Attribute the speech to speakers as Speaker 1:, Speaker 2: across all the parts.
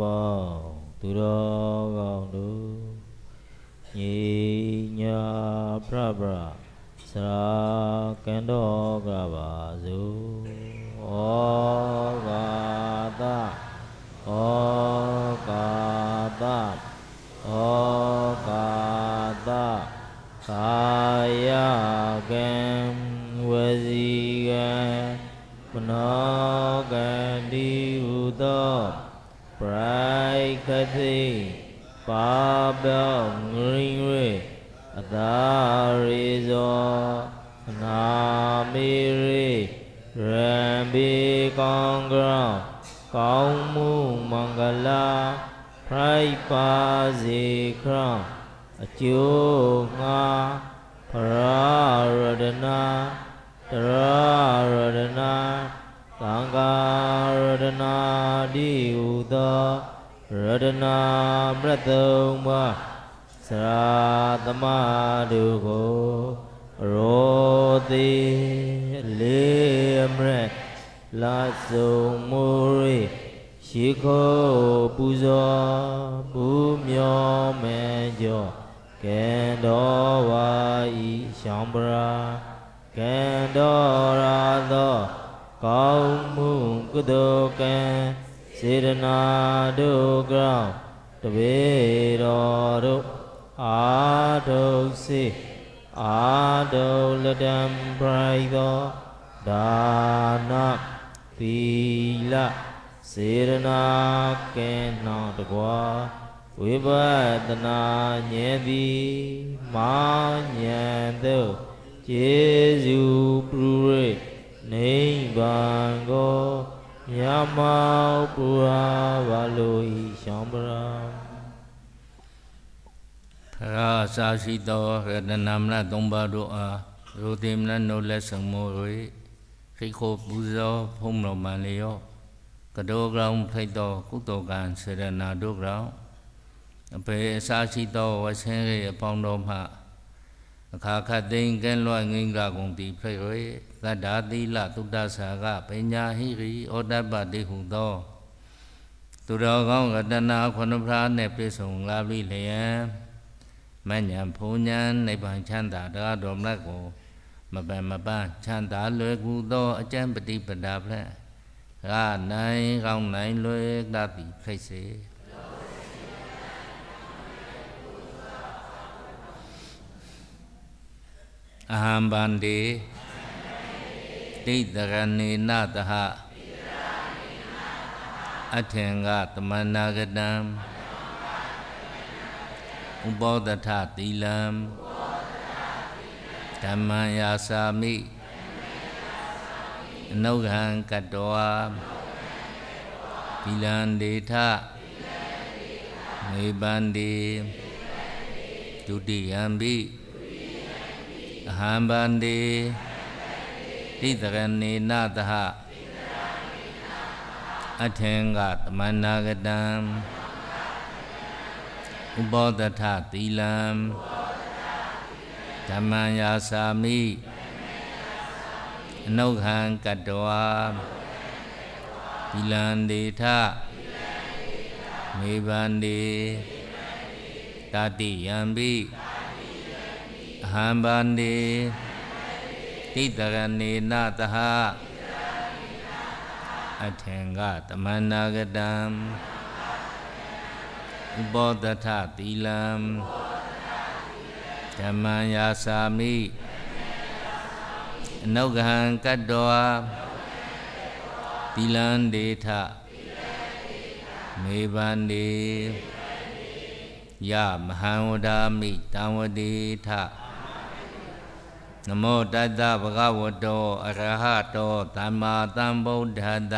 Speaker 1: ပေါင်းသူတော်ကောင်းတို့ညီညာပရပရစရာကံတော်ကပါစုဩသိပါပေါင်းငရင်း၍အသာရေသောအနာမေရိရံပေကောင်းကောင်းကောင်းမှုမင်္ဂလာဖိုက်ပါစေခေါင်းအကျိုးငါပရရဒနာတရရဒနာသံဃာရဒနာဒီဟုသောရတနာပြသုံးပါးသရာသမတုကိုရောတိလေးအမရလာစုံမူရိရှိခိုးပူဇော်ပူမျောမဲကျော်ကံတော်ဝါဤရှောင်းပရာကံတော်ရာသောကောင်းမှုကုသိုလ်ကံစေတနာတို့ကြောင့်တပေတော်တို့အာထုစေအာထုလတံပရိသောဒါနသီလစေရနာကင်းနှောင်းတကွာဝိပဿနာဉာဏ်သည်မာဉာဏ်တို့ကျေစုပြုရိနိဗ္ဗာန်ကိုယမောပူဟာဘလိုဤရှောင်းပရံ
Speaker 2: ရာစာရှိသောရတနာမနသုံးပါးတို့အားရူတိမနနိုလက်ဆောင်မို့၍ခိခိုပူဇော်ဖုံးတော်မှလျော့ကတောကံဖိတ်သောကုတောကံစေရနာတို့ကောင်အပေအစာရှိသောဝဆင်းရေအပေါင်းတော်မှအခါခတ်သိင်ကဲလွှဲငင်းကကုံတိဖဲ့ရွေသတ္တာသီလသုတ္တဆာကပညာဟိရိဩတ္တပတိဟုသော သူတော်ကောင်းကတနာခုနှစ်ဖလားနဲ့ပြည့်စုံလာပြီလျင်မညံဖုံညာနိဗ္ဗာန်ချမ်းသာတရားတော်မြတ်ကိုမပန်မပန်းချမ်းသာလွယ်ကူသော အကျံပတိပဒါဖလက်ရာနိုင်ကောင်းနိုင်လွယ်တတ်သည်ဖြစ်စေအဟံဗန္တိတိတရဏေနတဟအထင်္ဂသမဏဂတံဥပောတထသီလံဓမ္မယာစာမိအနုဟံကတောသီလံဒေထမေပန္တိဒုတိယံပိอหัมบันติติตรนีนาตหะอัทเทงกะตมานากตังอุปตถาตีลังธรรมยาสามีนุขังกัตวาทิลันเดทะเมบันดีตาติยัมบีအဟံဘာနေတိတရဏေနတဟအထင်္ဂတမန္နာကတံဥပောတထသီလံဓမ္မံယာစာမိအနုဂဟံကတ္တောသီလံဒေထမေဘန္တိယမဟံဝဒာမိတံဝတိထနမောတတ္တဗဂဝတောအရဟတောသမ္မာသမ္ဗုဒ္ဓတ္တ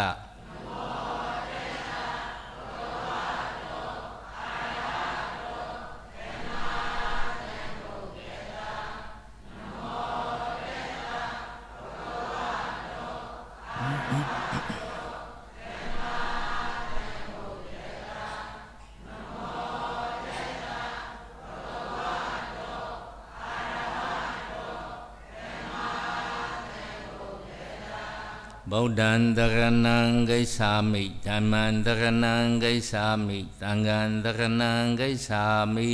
Speaker 2: ဗုဒ္ဓံတရဏံဂိသာမိဓမ္မံတရဏံဂိသာမိသံဃံတရဏံဂိသာမိ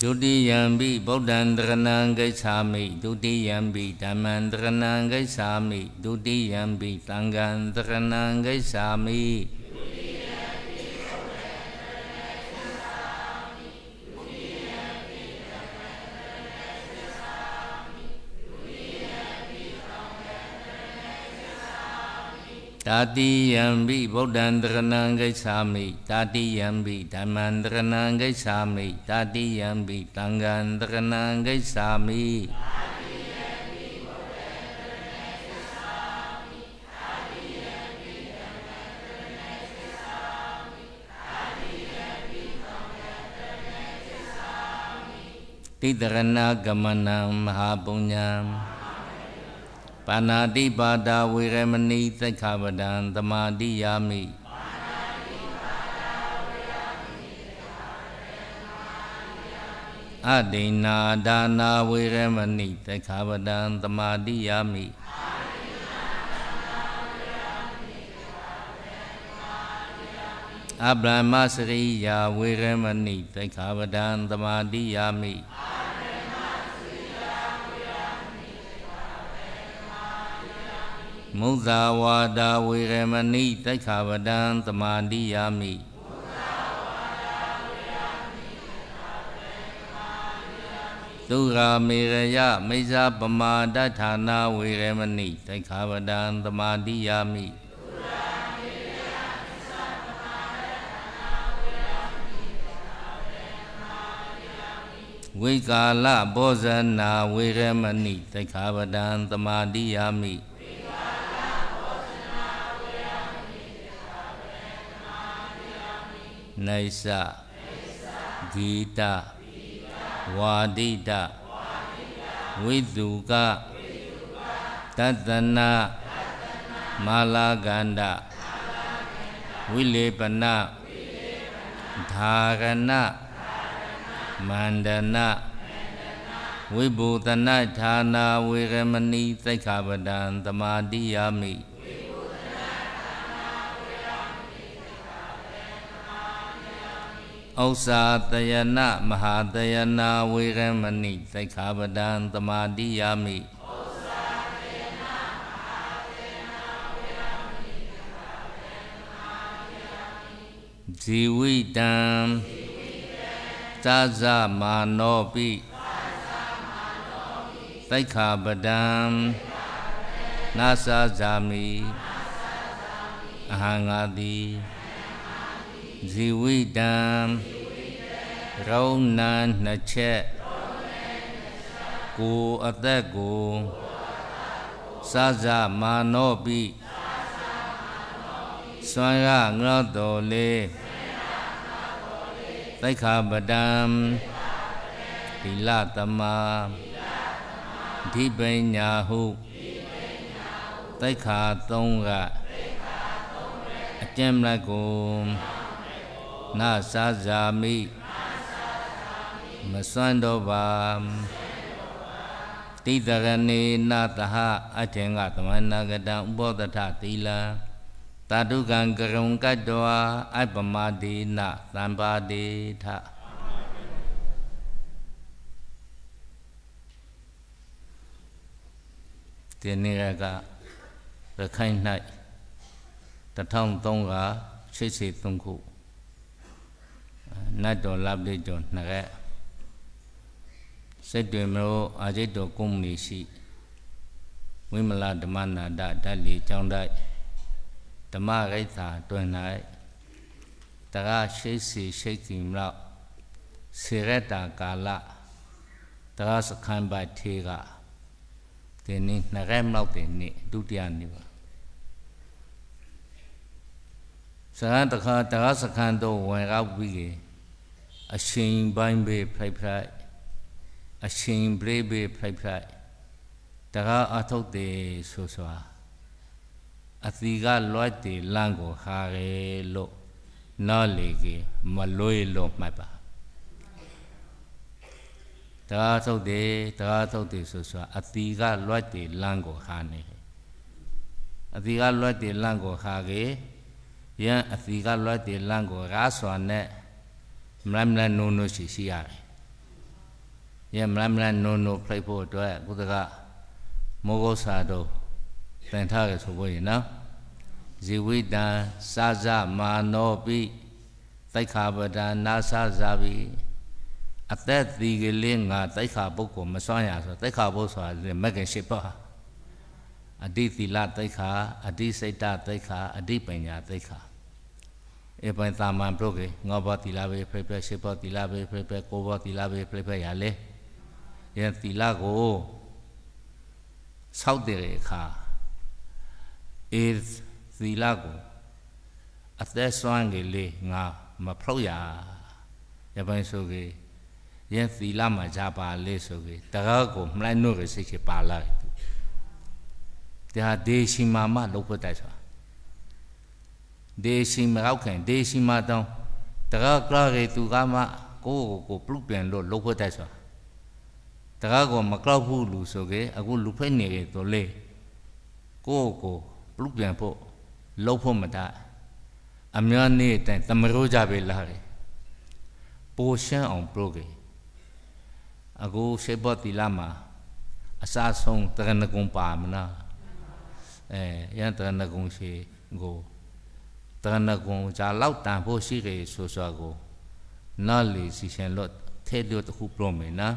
Speaker 2: ဒုတိယံပိဗုဒ္ဓံတရဏံဂိသာမိဒုတိယံပိဓမ္မံတရဏံဂိသာမိဒုတိယံပိသံဃံတရဏံဂိသာမိ Tati yambi bodhan terenang gai sami, tati yambi taman terenang gai sami, tati yambi tanggan terenang gai sami. Tidak renang gamanam mahapunyam. ပါဏာတိပါတာဝေရမဏီသက္ခပဒံသမာတိယာမိအဒိနာဒါနာဝေရမဏိသက္ခပဒံသမာတိယာမိအဗ္ဗမစရိယာဝေရမဏိသက္ခပဒံသမာတိယာမိအာမုဇာဝါဒဝေရမဏိတိုက်ခါပဒံသမာတိယာမိဒုရာမေရယမိဇာပမာတဌာနာဝေရမဏိတိုက်ခါပဒံသမာတိယာမိဝိကာလဘောဇနာဝေရမဏိသိက္ခာပဒံသမာတိယာမိနေသဂီတဝါဒိတဝိတုကတတနာမာလာကန္တဝိလေပနဓာရဏမန္ဒနာဝိဘူတနဌာနာဝေရမဏီသိက္ခာပဒံသမာတိယမိဥစ္စာတယနာမဟာတယနာဝေရမဏိသိက္ခာပဒံသမာတိယာမိဇီဝိတံသဇမာနောပိသိက္ခာပဒံနာစာဇာမိအဟံငါတိဇီဝိတံရုံဏနှစ်ချက်ကိုအသက်ကိုစဇမာနောပိစွမ်းရငောတော်လေသိခာပတံဒီလတမဓိပညာဟုသိခာ၃ကအကျင့်မလကိုနစာဇာမိမစွန့်တော့ပါတိတရဏေနာတဟအထေင္ကသမဏဂတံဥပောတထသီလံတတုကံကရုံကတ္တဝါအပမဒေနသံပါတိထဒီနေ့ကရခိုင်၌1383ခုနတ်တော်လပ်တိတော်နှရက်စိတ်တွင်မလို့အာဇိတ်တော်ကုမ္ပဏီရှိဝိမလဓမ္မနာဒဓာတ်လီကျောင်းတိုက်ဓမ္မရိသာတွင်၌တရာရှိစီရှိစီမလောက်စေရတာကာလတရာစခန်ပါထေကဒီနေ့နှရက်မလောက်တဲ့နေ့ဒုတိယနေ့ပါစကန်တခါတကားစကန်တော့ဝင်ရောက်ပြီးလေအရှင်ပိုင်းပဲဖိုက်ဖိုက်အရှင်ပြေးပဲဖိုက်ဖိုက်တကားအထုတ်တယ်ဆိုစွာအသီကလွတ်တယ်လန့်ကိုဟာရဲလို့နားလေကမလွေလို့မှတ်ပါတရားထုတ်တယ်တရားထုတ်တယ်ဆိုဆိုအတီကလွတ်တယ်လမ်းကိုဟာနေအတီကလွတ်တယ်လမ်းကိုဟာကေယံအသီကလွတ်တည်လန့်ကိုရာစွာနဲ့မလမလနုံနုရှိရှိရတယ်။ယံမလမလနုံနုဖိတ်ဖို့အတွက်ကုသကမောဂုစာတို့သင်ထားရဆိုဖို့ရနော်။ဇီဝိတံစာဇမာနောပိသိခာပဒနာစာဇာပိအသက်သီကလေးငါသိခာပုဂ္ဂိုလ်မစွမ်းရဆိုသိခာပုဂ္ဂိုလ်ဆိုတာမကင်ရှိပါအတိသီလသိခာအတိစိတ်တသိခာအတိပညာသိခာအပိုင်းသာမန်ဘုကေငောဘောတိလာဘေဖရိဖက်ရှိဘောတိလာဘေဖရိဖက်ကိုဘောတိလာဘေဖရိဖက်ရလေယန်တိလာကိုဆောက်တဲ့အခါအေသီလာကိုအသက်ဆွမ်းကလေးငါမဖုတ်ရယပိုင်းဆိုကေယန်သီလာမှာကြပါလေဆိုကေတကောက်ကိုမလိုက်နို့ကစိတ်ချပါလိုက်ဒါဒေရှိမာမလောက်ပတ်တယ်ဆိုတာဒေရှိမရောက်ခင်ဒေရှိမတောင်းတကကရရေသူကမကိုကိုကိုပြုတ်ပြန်လို့လှုပ်ဖွဲ့တတ်စွာတကကောမကောက်ဘူးလူဆိုကေအခုလူဖက်နေရေတော်လေကိုကိုပြုတ်ပြန်ဖို့လှုပ်ဖို့မတအများနေ့တိုင်တမရိုးကြပဲလားရေပိုရှင်းအောင်ပြုတ်ကေအခုရှိဘောတီလာမှာအစာဆုံးတရဏဂုံပါမနာအဲရန်တရဏဂုံရှိကိုတဏကုံဇာလောက်တန်ဖို့ရှိကြဆိုစွာကိုနော်လီစီရှင်လို့ထဲလို့တခုပြမေနာ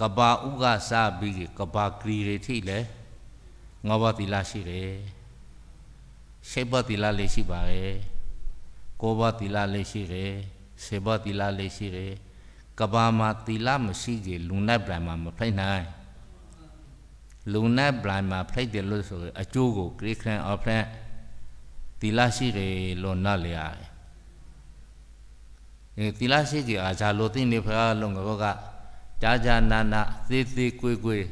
Speaker 2: ကဘာဥကစာပြီးကဘာကရီတွေထိလဲငဘတိလာရှိတယ်ရှိဘတိလာလေးရှိပါရဲ့ကိုဘတိလာလေးရှိတယ်စေဘတိလာလေးရှိတယ်ကဘာမှာတိလာမရှိကြလူနဲ့ပြန်မှာမဖိတ်နိုင်လူနဲ့ blind မှာဖိတ်တယ်လို့ဆိုအကျိုးကို great grand of plan သီလရှိတယ်လို့နားလည်ရတယ်။အဲသီလရှိကြအားဇာလိုသိနေဖရာလုံကဘောကကြာကြာနာနာသေးသေးကွေးကွေး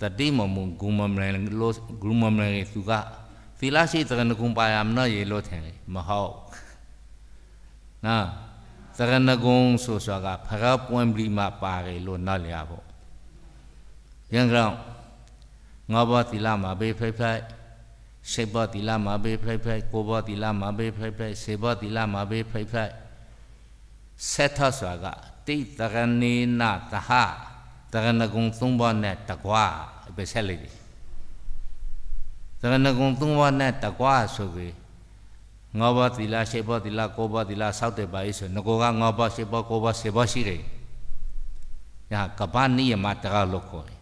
Speaker 2: သတိမမုံဂုမမလန်လို့ဂုမမလန်သူကသီလရှိသကနကုံပါယမနရေလို့ထင်လေမဟုတ်။နာသကနကုံဆိုစွာကဖရာပွင့်ပြီးမှပါတယ်လို့နားလည်ရဖို့။ရန်ကောင်ငါဘောသီလမှာဘေးဖိတ်ဖိတ်စိတ်ဘောတိလမှာပဲဖိုက်ဖိုက်ကိုဘောတိလမှာပဲဖိုက်ဖိုက်စေဘောတိလမှာပဲဖိုက်ဖိုက်ဆက်ထစွာကတိတရဏေနတဟတရဏဂုံသုံးပါးနဲ့တကွာပဲဆက်လိုက်တယ်တရဏဂုံသုံးပါးနဲ့တကွာဆိုပြီးငောဘောတိလစိတ်ဘောတိလကိုဘောတိလစောက်တယ်ပါ E ဆိုငကိုကငောဘောစိတ်ဘောကိုဘောစေဘောရှိတယ်ညာကပ္ပနိယမတကလို့ခေါ်တယ်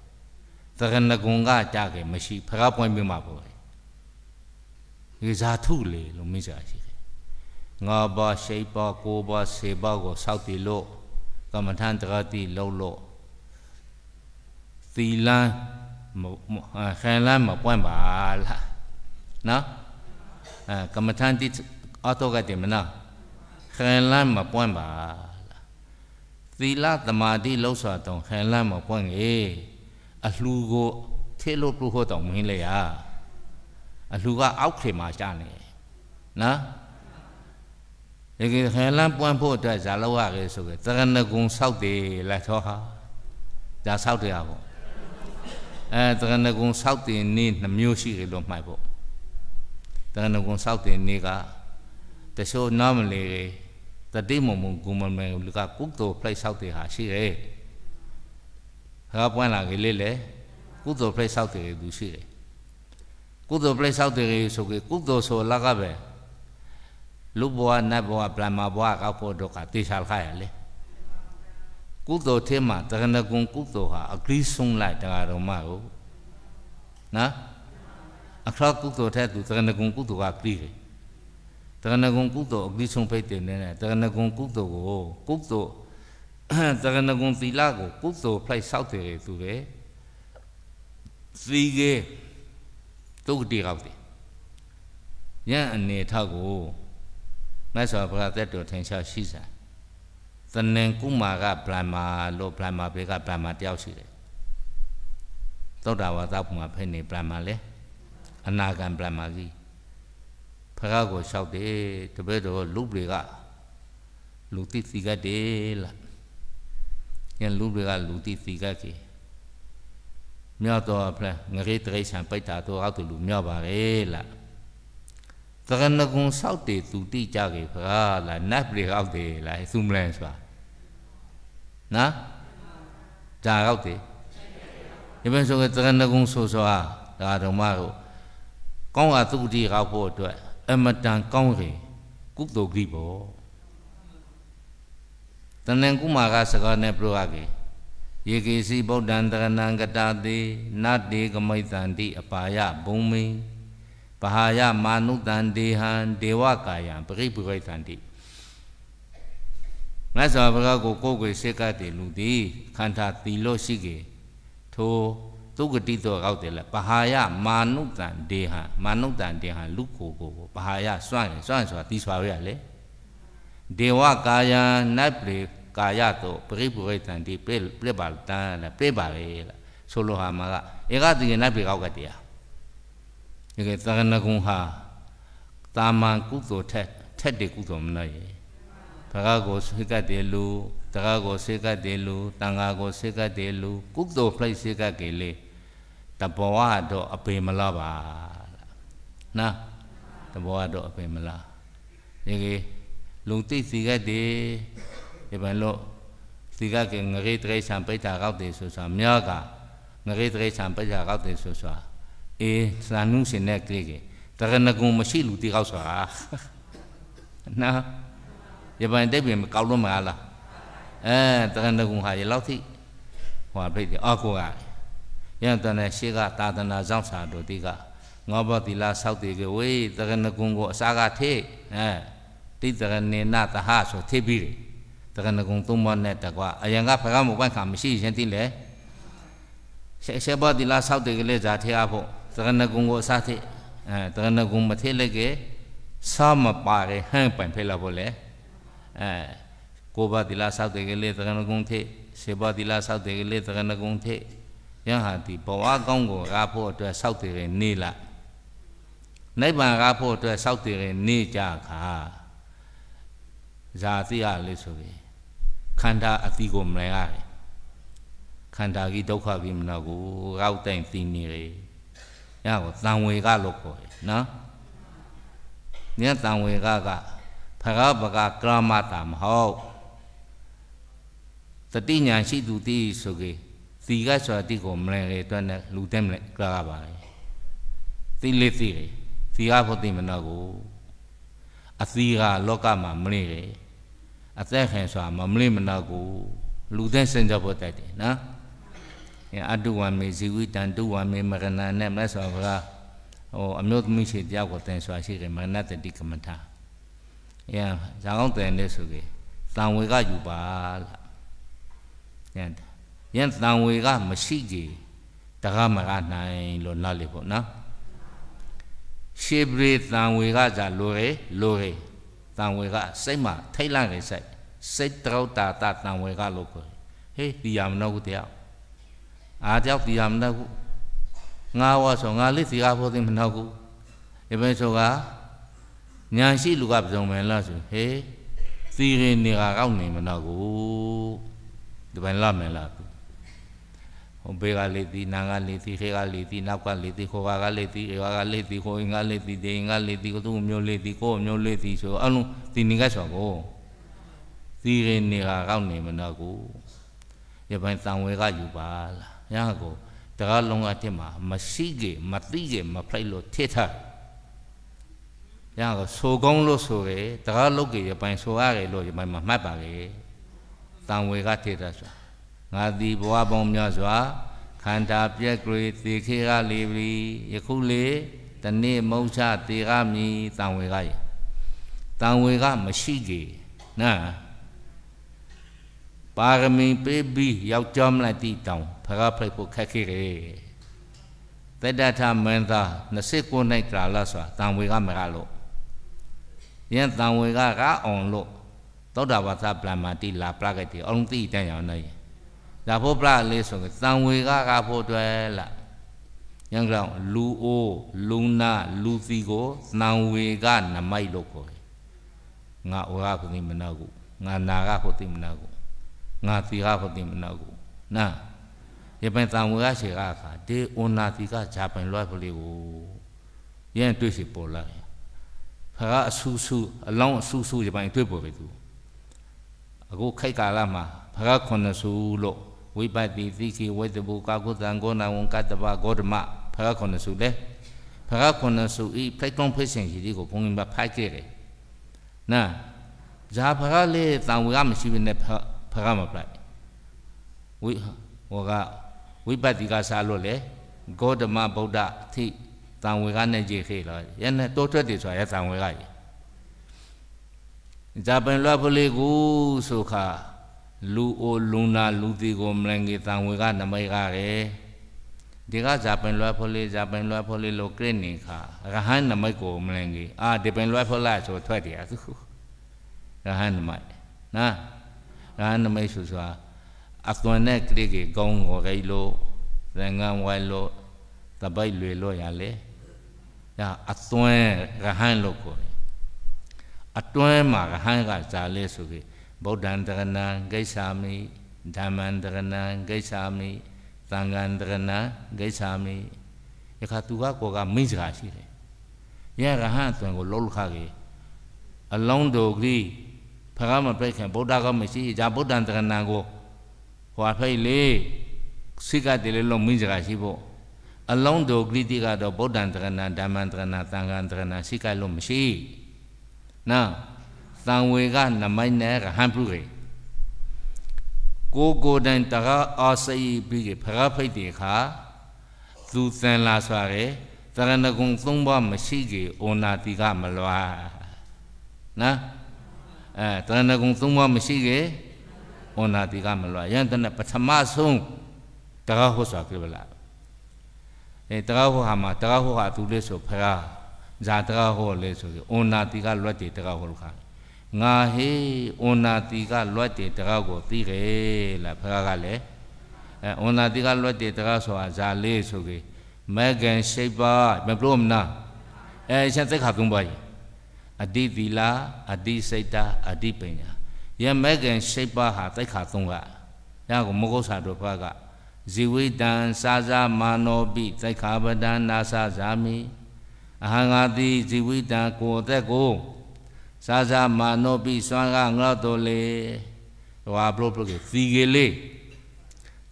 Speaker 2: တရဏဂုံကကြခဲ့မရှိဖရာပွင့်ပြမှာပေါ့ဒီဇာထုလေလို့မိစ္ဆာရှိတယ်ငါးပါးရှိပါးကိုးပါးဆေပါးကိုစောက်တည်လို့ကမ္မထန်တရတိလုံးလို့သီလန်းခံလန်းမပွင့်ပါလားနော်အဲကမ္မထန်တိအတော့ကတည်းမနာခံလန်းမပွင့်ပါလားသီလသမာဓိလောက်စွာတော့ခံလန်းမပွင့်လေအလှူကိုထေလို့ပြုဖို့တော့မင်းလေရာအလှကအောက်ခေမှာရှာနေနော်ဒီကခလန်ပွန့်ဖို့အတွက်ဇာလဝရေဆိုကသရဏဂုံဆောက်တယ်လက်တော်ဟာဒါဆောက်တရားပေါ့အဲသရဏဂုံဆောက်တယ်နေ့နှမျိုးရှိတယ်လို့မှတ်ဖို့သရဏဂုံဆောက်တယ်နေ့ကတချို့ normally တတိမုံမုံဂုံမမဲလူကကုသိုလ်ဖိတ်ဆောက်တယ်ဟာရှိတယ်ဟာပွန့်လာကလေးလေကုသိုလ်ဖိတ်ဆောက်တယ်သူရှိတယ်ကုသိုလ်ပလိစောက်တွေဆိုကေကုသိုလ်ဆိုလကပဲလူဘဝနတ်ဘဝဗြဟ္မာဘဝကောက်ဖို့တို့ကတေချာခါရလေကုသိုလ်ထဲမှာတက္ကနဂုံကုသိုလ်ဟာအကလိဆုံးလိုက်တရားတော်မကိုနော်အခါကုသိုလ်ထဲသူတက္ကနဂုံကုသိုလ်ကကလိတယ်တက္ကနဂုံကုသိုလ်အကလိဆုံးဖိတ်တယ်နဲ့တက္ကနဂုံကုသိုလ်ကိုကုသိုလ်တက္ကနဂုံသီလကိုကုသိုလ်ဖိုက်ဆောက်တယ်သူပဲစီကေဒုက္ခတိကောက်တယ်ညံ့အနေထောက်ကိုမတ်စွာဘုရားသက်တော်ထင်ရှားရှိစာသနင်ကုမာကဗြဟ္မာလို့ဗြဟ္မာဘေကဗြဟ္မာတယောက်ရှိတယ်သောတာဝါသဘုမှာဖိနေဗြဟ္မာလဲအနာဂံဗြဟ္မာကြီးဖခါကိုလျှောက်တယ်တပည့်တော်လူတွေကလူတိစီကတ်တယ်လားညလူတွေကလူတိစီကတ်ကြီးမြောက်တော်ဖလငရေတရိษံပိဋ္ဌာတော်အောက်တူလူမြောက်ပါလေလားသရဏဂုံဆောက်တေသူတိကြကေဖလားလားနတ်ပြေအောက်တေလားသူမလန်ဆိုတာနော်ဒါအောက်တေဒီမဲ့ဆိုကသရဏဂုံဆိုဆိုတာဒါဓမ္မတို့ကောင်းအသုတိရောက်ဖို့အတွက်အမတန်ကောင်းရင်ကုသိုလ်ကိပေါ့တဏ္ဏကုမာကစကားနဲ့ပြောရကေယေကေစီဗုဒ္ဓံတရဏံကတာတိနတ္တိကမိတန္တိအပါယဘုံမေပဟာယမာနုတန်ဒေဟံဒေဝကာယံပရိပုရိတန္တိငါစွာဘုရားကိုကိုယ်ကိုယ်စိတ်ကတည်းလူသည်ခန္ဓာသီလို့ရှိကေထိုသုကတိတော်ရောက်တယ်လေပဟာယမာနုတန်ဒေဟံမာနုတန်ဒေဟံလူကိုကိုပဟာယစွန့်စွန့်စွာသီစွာရလေဒေဝကာယံနတ်ပရိကာယတောပရိပုရိသန္တိပြိပြိပါတန်လားပြိပါလေလားဆိုလိုဟာမှာကဧကတိယနဘေကောက်ကတရားဒီကသရဏဂုံဟာတာမန်ကုသိုလ်ထက်ထက်တဲ့ကုသိုလ်မနဲ့ဘဂကိုစိတ်ကတည်းလူတဂကိုစိတ်ကတည်းလူတန်ဃာကိုစိတ်ကတည်းလူ ကုသိုလ်ဖလိုက်စိတ်ကကေလေတဘောကတော့အပေမလားပါနာတဘောကတော့အပေမလားဒီကေလုံသိစိတ်ကတည်း Ibalo tiga ke ngeri trai sampai cakau te susah miaga ngeri trai sampai cakau te susah e sanung sine krige terkena gung mesti lu tikau sah na ya ban te bi kau lu ma la eh terkena gung ha ya lau ti hwa bai ti a ko ga ya tan ne shi ga ta tan na zang sa do ti ga ngo ba ti la sau ti ge we terkena gung go sa ga the eh ti terkena na ta ha so ti bi တက္ကနဂုံသုံးပါးနဲ့တကွာအရင်ကဖကမုပန့်ခါမရှိရင်သိလေရှေရှေဘဒီလာဆောက်တယ်ကလေးဇာထေအဖို့တက္ကနဂုံကိုအစားထေအဲတက္ကနဂုံမထေလက်ကစာမပါရဟန်ပန်ဖေလာဖို့လေအဲကိုဘဒီလာဆောက်တယ်ကလေးတက္ကနဂုံထေရှေဘဒီလာဆောက်တယ်ကလေးတက္ကနဂုံထေယဟန်ဒီဘဝကောင်းကိုရဖို့အတွက်ဆောက်တယ်နေလားနိဗ္ဗာန်ရဖို့အတွက်ဆောက်တယ်နေကြခါဇာတိရလေးဆိုပြီးခန္ဓာအတိကိုမလဲရတယ်ခန္ဓာကြီးဒုက္ခကြီးမနာကိုရောက်တိုင်းသိနေလေညာကိုတန်ဝေကလို့ခေါ်တယ်နော်ညာတန်ဝေကကဖရဘကကရမတာမဟုတ်တတိညာရှိသူတည်းဆိုကေသီကဆိုတာတိကိုမလဲလေအတွက်နဲ့လူတဲ့မလဲကရပါလေသိလေးသိလေသီကဖို့သိမနာကိုအသီကလောကမှာမနေတယ်အသက်ခံဆိုတာမမလိမနာကိုလူသက်စင်ကြဖို့တတ်တယ်နော်အတုဝံမေဇီဝိတံတုဝံမေမရဏနဲ့မဆောဘုရားဟိုအမျိုးသမီးရှိတယောက်ကိုသင်ဆိုတာရှိတယ်မရဏတတိကမထာ။အဲဇာကောင်းသင်တယ်ဆိုကေတန်ဝေကယူပါလား။ညံညံတန်ဝေကမရှိကြတကမကနိုင်လို့နားလေပေါ့နော်။ရှေပရိတန်ဝေကဇာလိုရေလိုရေတန်ဝေကစိတ်မှာထိတ်လန့်နေစိတ်စိတ်တရုတ်တာတာတန်ဝေကလို့ခေါ်ဟေးဒီရမနောက်တရားအာတယောက်ဒီရမနောက်ငါဝါဆိုငါလေးစီကားဖို့သိမနောက်ဘူးဒီပဲဆိုကညာရှိလူကပြုံမယ်လားဆိုဟေးသီရင်နေကောက်နေမနောက်ဘူးဒီပဲလာမယ်လားဘေကလေသည်နာကလေသည်ခေကလေသည်နောက်ကလေသည်ခောကလေသည်ဧဝကလေသည်ခောအင်္ဂလေသည်ဒေအင်္ဂလေသည်ကသူမျိုးလေသည်ကိုမျိုးလေသည်ဆိုအလုံးသီနိကဆောကိုသီရင်နေကကောက်နေမနာကိုရပိုင်းတန်ဝဲကယူပါလားညာကိုတကားလုံးကတက်မှာမရှိကေမသိကေမဖိုက်လို့ထစ်ထားညာကိုဆိုကုန်းလို့ဆိုရဲတကားလုံးကေရပိုင်းဆိုရတယ်လို့ရပိုင်းမှာမှတ်ပါလေတန်ဝဲကထစ်တာဆိုငါသည်ဘဝပေါင်းများစွာခန္ဓာပြက်ကြွေသေခေကလေပြီယခုလေတနေ့မုံချတေကမီတံဝေကရတံဝေက မရှိကေနာပါရမီပေးပြီးယောက်ျားမလိုက်တီတောင်ဖရာဖိတ်ဖို့ခက်ခဲတယ်တတ္တထမင်းသား29နိုင်ကြာလာစွာတံဝေကမရလို့ယင်းတံဝေကကအောင်လို့သောတာပတ္တပလမတိလာပြခဲ့တယ်အောင်တိတန်ရောင်နေဇာဖို့ပလလေးဆိုရင်သံဝေကကဖို့အတွက်လားညံကောင်လူအိုးလူနာလူစီကိုသံဝေကနမိုက်လို့ခေါ်တယ်ငါအိုကကိုသိမနာကိုငါနာကကိုသိမနာကိုငါစီကကိုသိမနာကိုနာရပန်သံဝေကရှေကခါဒေအိုနာစီကဂျာပန်လွှဲဖလေးကိုယန်တွေ့စီပေါ်လာဖကအဆူဆူအလောင်းအဆူဆူရပန်တွေ့ပေါ်ပဲသူအခုခိုက်ကာလမှာဖက9ဆူလို့ဝိပတိသိစီဝေသဘူကာကုသံကောနာဝံကတ္တဗဂေါတမဖရခွန်စုလေဖရခွန်စုဤဖိတ်ကုံဖိတ်စင်ကြီးကိုဘုံငင်ပါဖိုက်ခဲ့တယ်နာဇာဖရလေတံဝေကမရှိဘဲနဲ့ဖရမပလိုက်ဝိဟောကဝိပတိကစားလို့လေဂေါတမဗုဒ္ဓသိတံဝေကနဲ့ကြည်ခေလာရနဲ့တိုးထွက်တယ်ဆိုရတံဝေကကြီးဇာပင်လွတ်ဖလေးကိုဆိုခါလူအိုလူနာလူတီကိုမလင်ကေတံဝေကနမိတ်ကရေဒီကဇာပင်လွယ်ဖိုလေးဇာပင်လွယ်ဖိုလေးလို့ကရစ်နေခါရဟန်းနမိတ်ကိုမလင်ကေအာဒီပင်လွယ်ဖိုလာဆိုထွက်တယ်သူရဟန်းနမိတ်နော်ရဟန်းနမိတ်ဆိုဆိုတာအသွန်နဲ့ကရစ်ကေကောင်းကိုကြီးလို့ရငန်းဝိုင်လို့တပိုက်လွေလို့ရလေဒါအသွန်ရဟန်းလို့ခေါ်တယ်အတွင်းမှာရဟန်းကဇာလေးဆိုပြီးဗုဒ္ဓံတရဏံဂိစ္ဆာမိဓမ္မံတရဏံဂိစ္ဆာမိသံဃံတရဏံဂိစ္ဆာမိယခသူကကောကမိစကားရှိတယ်ယရဟအသွင်ကိုလောလခကေအလုံးတော်ကြီးဖကမပိုက်ခင်ဗုဒ္ဓကမရှိဒါဗုဒ္ဓံတရဏံကိုဟွာဖိတ်လေစိကတေလေလုံးမိစကားရှိဖို့အလုံးတော်ဂရိတိကတော့ဗုဒ္ဓံတရဏဓမ္မံတရဏသံဃံတရဏစိကလုံးမရှိနော်သံဝေကနမိုင်းနဲ့ဟန်ပြုခေကိုကိုတိုင်တကားအာစိပြီးခေဖရာဖိတ်တေခါသူသင်လာစွာရေတရဏဂုံသုံးပါးမရှိခေအိုနာတိက မလွာနာအဲတရဏဂုံသုံးပါးမရှိခေအိုနာတိကမလွာယန္တနပထမဆုံးတကားဟုတ်စွာကြိဗလားအဲတကားဟုတ်ဟာမှာတကားဟုတ်ဟာသူလေးဆိုဖရာဇာတကားဟုတ်လေးဆိုအိုနာတိကလွတ်တေတကားဟုတ်ခါငါဟေးအွန်နာတီကလွတ်တယ်တကောက်ကိုပြီးတယ်လားဖခင်ကလည်းအဲအွန်နာတီကလွတ်တယ်တကောက်ဆိုတာဇာလေးဆိုကေမကန်ရှိပါမပြောမနာအဲရှင်းသက်ခါကုံပါကြီးအတိသီလာအတိစိတ်တာအတိပညာယမကန်ရှိပါဟာသက်ခါသုံးကဒါကိုမဂုဆာတို့ဖကဇီဝိတံစာစာမာနောပိသက်ခါပဒံနာစာဇာမိအဟံငါတိဇီဝိတံကိုသက်ကိုစာစာမာနောပိစွမ်းကငေါတိုလေဟွာဘလုတ်ဘလုတ်သီကေလေ